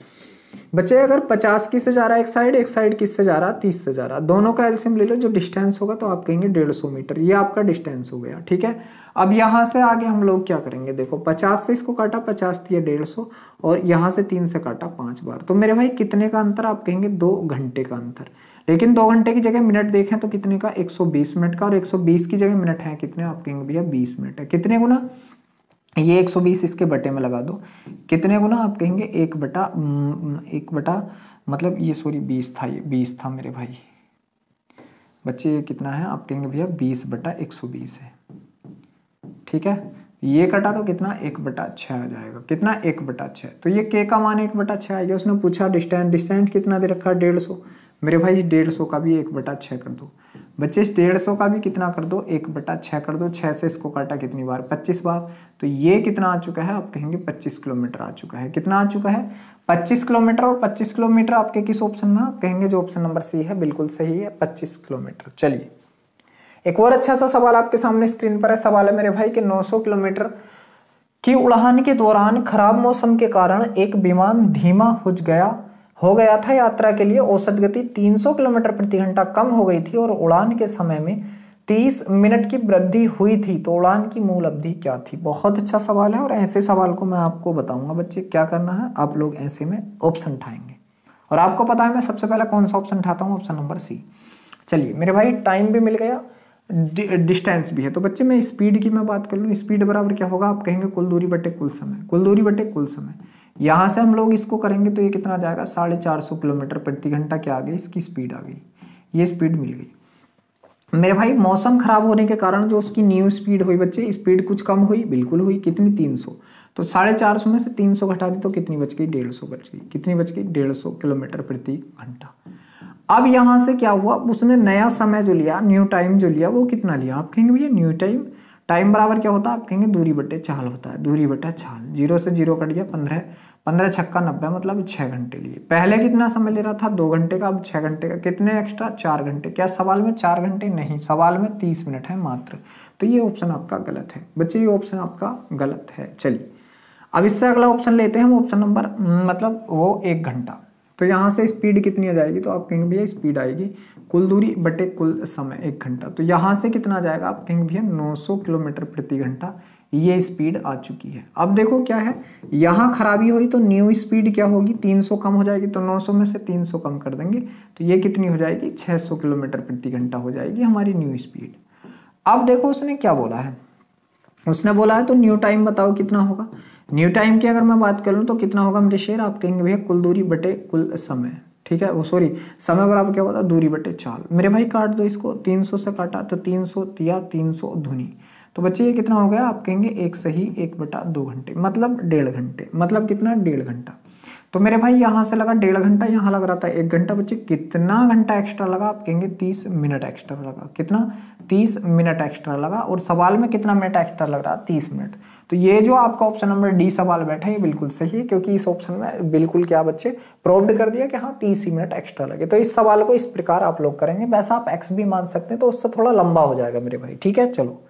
बच्चे अगर पचास की से जा रहा है एक साइड एक साइड किस से जा रहा है तीस से जा रहा दोनों का एल्सियम ले लो जो डिस्टेंस होगा तो आप कहेंगे डेढ़ सौ मीटर ये आपका डिस्टेंस हो गया ठीक है अब यहाँ से आगे हम लोग क्या करेंगे देखो पचास से इसको काटा पचास थी डेढ़ सौ और यहाँ से तीन से काटा पांच बार तो मेरे भाई कितने का अंतर आप कहेंगे दो घंटे का अंतर लेकिन दो घंटे की जगह मिनट देखें तो कितने का 120 मिनट का और 120 की जगह मिनट है कितने आप कहेंगे भैया 20 मिनट है कितने गुना ये 120 इसके बटे में लगा दो कितने गुना आप कहेंगे एक बटा एक बटा मतलब ये सॉरी 20 था ये 20 था मेरे भाई बच्चे ये कितना है आप कहेंगे भैया 20 बटा 120 है ठीक है ये कटा तो कितना एक बटा छः आ जाएगा कितना एक बटा छः तो ये के का मान एक बटा छः आ गया उसने पूछा डिस्टेंस डिस्टेंस कितना दे रखा है डेढ़ सौ मेरे भाई डेढ़ सौ का भी एक बटा छः कर दो बच्चे इस डेढ़ सौ का भी कितना कर दो एक बटा छः कर दो छः से इसको काटा कितनी बार पच्चीस बार तो ये कितना आ चुका है आप कहेंगे पच्चीस किलोमीटर आ चुका है कितना आ चुका है पच्चीस किलोमीटर और पच्चीस किलोमीटर आपके किस ऑप्शन में आप कहेंगे जो ऑप्शन नंबर सी है बिल्कुल सही है पच्चीस किलोमीटर चलिए एक और अच्छा सा सवाल आपके सामने स्क्रीन पर है सवाल है मेरे भाई कि 900 किलोमीटर की उड़ान के दौरान खराब मौसम के कारण एक विमान धीमा हो गया हो गया था यात्रा के लिए औसत गति 300 किलोमीटर प्रति घंटा कम हो गई थी और उड़ान के समय में 30 मिनट की वृद्धि हुई थी तो उड़ान की मूल अवधि क्या थी बहुत अच्छा सवाल है और ऐसे सवाल को मैं आपको बताऊंगा बच्चे क्या करना है आप लोग ऐसे में ऑप्शन उठाएंगे और आपको पता है मैं सबसे पहले कौन सा ऑप्शन उठाता हूँ ऑप्शन नंबर सी चलिए मेरे भाई टाइम भी मिल गया डिस्टेंस भी है तो बच्चे मैं स्पीड की मैं बात कर लूँ स्पीड बराबर क्या होगा आप कहेंगे कुल दूरी बटे कुल समय कुल दूरी बटे कुल समय यहाँ से हम लोग इसको करेंगे तो ये कितना जाएगा साढ़े चार सौ किलोमीटर प्रति घंटा क्या आ गई इसकी स्पीड आ गई ये स्पीड मिल गई मेरे भाई मौसम खराब होने के कारण जो उसकी न्यू स्पीड हुई बच्चे स्पीड कुछ कम हुई बिल्कुल हुई कितनी तीन सौ तो साढ़े चार सौ में से तीन सौ घटा दी तो कितनी बच गई डेढ़ सौ बच गई कितनी बच गई डेढ़ सौ किलोमीटर प्रति घंटा अब यहाँ से क्या हुआ उसने नया समय जो लिया न्यू टाइम जो लिया वो कितना लिया आप कहेंगे भैया न्यू टाइम टाइम बराबर क्या होता है आप कहेंगे दूरी बटे चाल होता है दूरी बटा चाल जीरो से जीरो कट गया पंद्रह पंद्रह छक्का नब्बे मतलब छः घंटे लिए पहले कितना समय ले रहा था दो घंटे का अब छः घंटे का कितने एक्स्ट्रा चार घंटे क्या सवाल में चार घंटे नहीं सवाल में तीस मिनट है मात्र तो ये ऑप्शन आपका गलत है बच्चे ये ऑप्शन आपका गलत है चलिए अब इससे अगला ऑप्शन लेते हैं हम ऑप्शन नंबर मतलब वो एक घंटा तो यहाँ से स्पीड कितनी आ जाएगी तो आप कहेंगे भैया स्पीड आएगी कुल दूरी बटे कुल समय एक घंटा तो यहाँ से कितना आ जाएगा आप कहेंगे भैया 900 किलोमीटर प्रति घंटा ये स्पीड आ चुकी है अब देखो क्या है यहाँ खराबी हुई तो न्यू स्पीड क्या होगी 300 कम हो जाएगी तो 900 में से 300 कम कर देंगे तो ये कितनी हो जाएगी 600 किलोमीटर प्रति घंटा हो जाएगी हमारी न्यू स्पीड अब देखो उसने क्या बोला है उसने बोला है तो न्यू टाइम बताओ कितना होगा न्यू टाइम की अगर मैं बात कर लूँ तो कितना होगा मेरे शेयर आप कहेंगे भैया कुल दूरी बटे कुल समय ठीक है वो सॉरी समय बराबर क्या होता है दूरी बटे चाल मेरे भाई काट दो इसको 300 से काटा तो 300 सौ तिया तीन सौ धुनी तो बच्चे ये कितना हो गया आप कहेंगे एक सही एक बटा दो घंटे मतलब डेढ़ घंटे मतलब कितना डेढ़ घंटा तो मेरे भाई यहाँ से लगा डेढ़ घंटा यहाँ लग रहा था एक घंटा बच्चे कितना घंटा एक्स्ट्रा लगा आप कहेंगे तीस मिनट एक्स्ट्रा लगा कितना तीस मिनट एक्स्ट्रा लगा और सवाल में कितना मिनट एक्स्ट्रा लग रहा तीस मिनट तो ये जो आपका ऑप्शन नंबर डी सवाल बैठा है ये बिल्कुल सही है क्योंकि इस ऑप्शन में बिल्कुल क्या बच्चे प्रोव्ड कर दिया कि हाँ तीस मिनट एक्स्ट्रा लगे तो इस सवाल को इस प्रकार आप लोग करेंगे वैसा आप एक्स भी मान सकते हैं तो उससे थोड़ा लंबा हो जाएगा मेरे भाई ठीक है चलो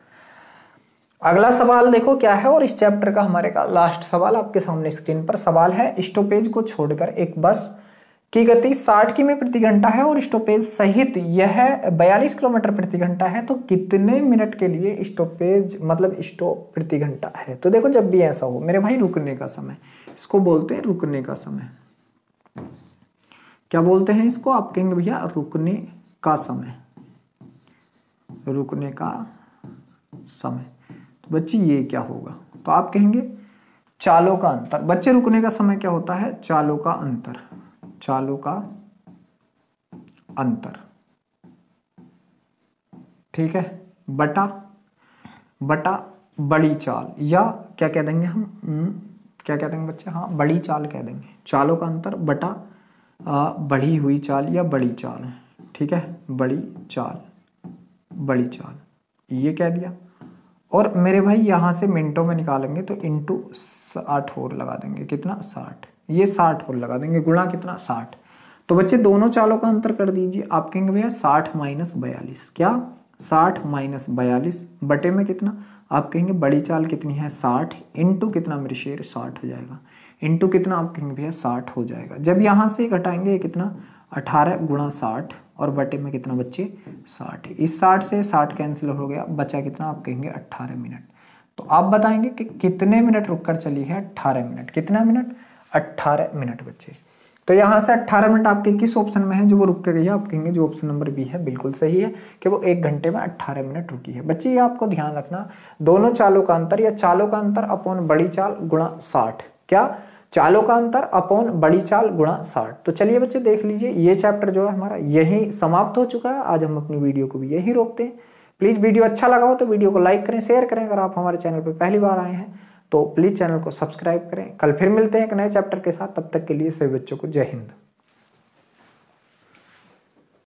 अगला सवाल देखो क्या है और इस चैप्टर का हमारे का लास्ट सवाल आपके सामने स्क्रीन पर सवाल है स्टोपेज को छोड़कर एक बस की गति 60 किमी प्रति घंटा है और स्टॉपेज सहित यह 42 किलोमीटर प्रति घंटा है तो कितने मिनट के लिए स्टॉपेज मतलब स्टॉप प्रति घंटा है तो देखो जब भी ऐसा हो मेरे भाई रुकने का समय इसको बोलते हैं रुकने का समय क्या बोलते हैं इसको आप कहेंगे भैया रुकने का समय रुकने का समय तो बच्चे ये क्या होगा तो आप कहेंगे चालों का अंतर बच्चे रुकने का समय क्या होता है चालों का अंतर सालों का अंतर ठीक है बटा बटा बड़ी चाल या क्या कह देंगे हम हम्म, क्या कह देंगे बच्चे हाँ बड़ी चाल कह देंगे चालों का अंतर बटा आ, बढ़ी हुई चाल या बड़ी चाल है ठीक है बड़ी चाल बड़ी चाल ये कह दिया और मेरे भाई यहाँ से मिनटों में निकालेंगे तो इंटू साठ और लगा देंगे कितना साठ ये साठ और लगा देंगे गुणा कितना साठ तो बच्चे दोनों चालों का अंतर कर दीजिए आप कहेंगे भैया साठ माइनस बयालीस क्या साठ माइनस बयालीस बटे में कितना आप कहेंगे बड़ी चाल कितनी है साठ इंटू कितना मेरे शेयर साठ हो जाएगा इंटू कितना आप कहेंगे भैया साठ हो जाएगा जब यहाँ से घटाएंगे कितना अठारह गुणा साठ और बटे में कितना बच्चे साठ इस साठ से साठ कैंसिल हो गया बचा कितना आप कहेंगे अट्ठारह मिनट तो आप बताएंगे कि कितने मिनट रुक कर चली है अट्ठारह मिनट कितना मिनट अट्ठारह मिनट बच्चे तो यहाँ से 18 मिनट आपके किस ऑप्शन में है जो वो रुक के गई है आप कहेंगे जो ऑप्शन नंबर बी है बिल्कुल सही है कि वो एक घंटे में 18 मिनट रुकी है बच्चे ये आपको ध्यान रखना दोनों चालों का अंतर या चालों का अंतर अपॉन बड़ी चाल गुणा साठ क्या चालों का अंतर अपॉन बड़ी चाल गुणा साठ तो चलिए बच्चे देख लीजिए ये चैप्टर जो है हमारा यही समाप्त हो चुका है आज हम अपनी वीडियो को भी यही रोकते हैं प्लीज़ वीडियो अच्छा लगा हो तो वीडियो को लाइक करें शेयर करें अगर आप हमारे चैनल पर पहली बार आए हैं तो प्लीज़ चैनल को सब्सक्राइब करें कल फिर मिलते हैं एक नए चैप्टर के साथ तब तक के लिए सभी बच्चों को जय हिंद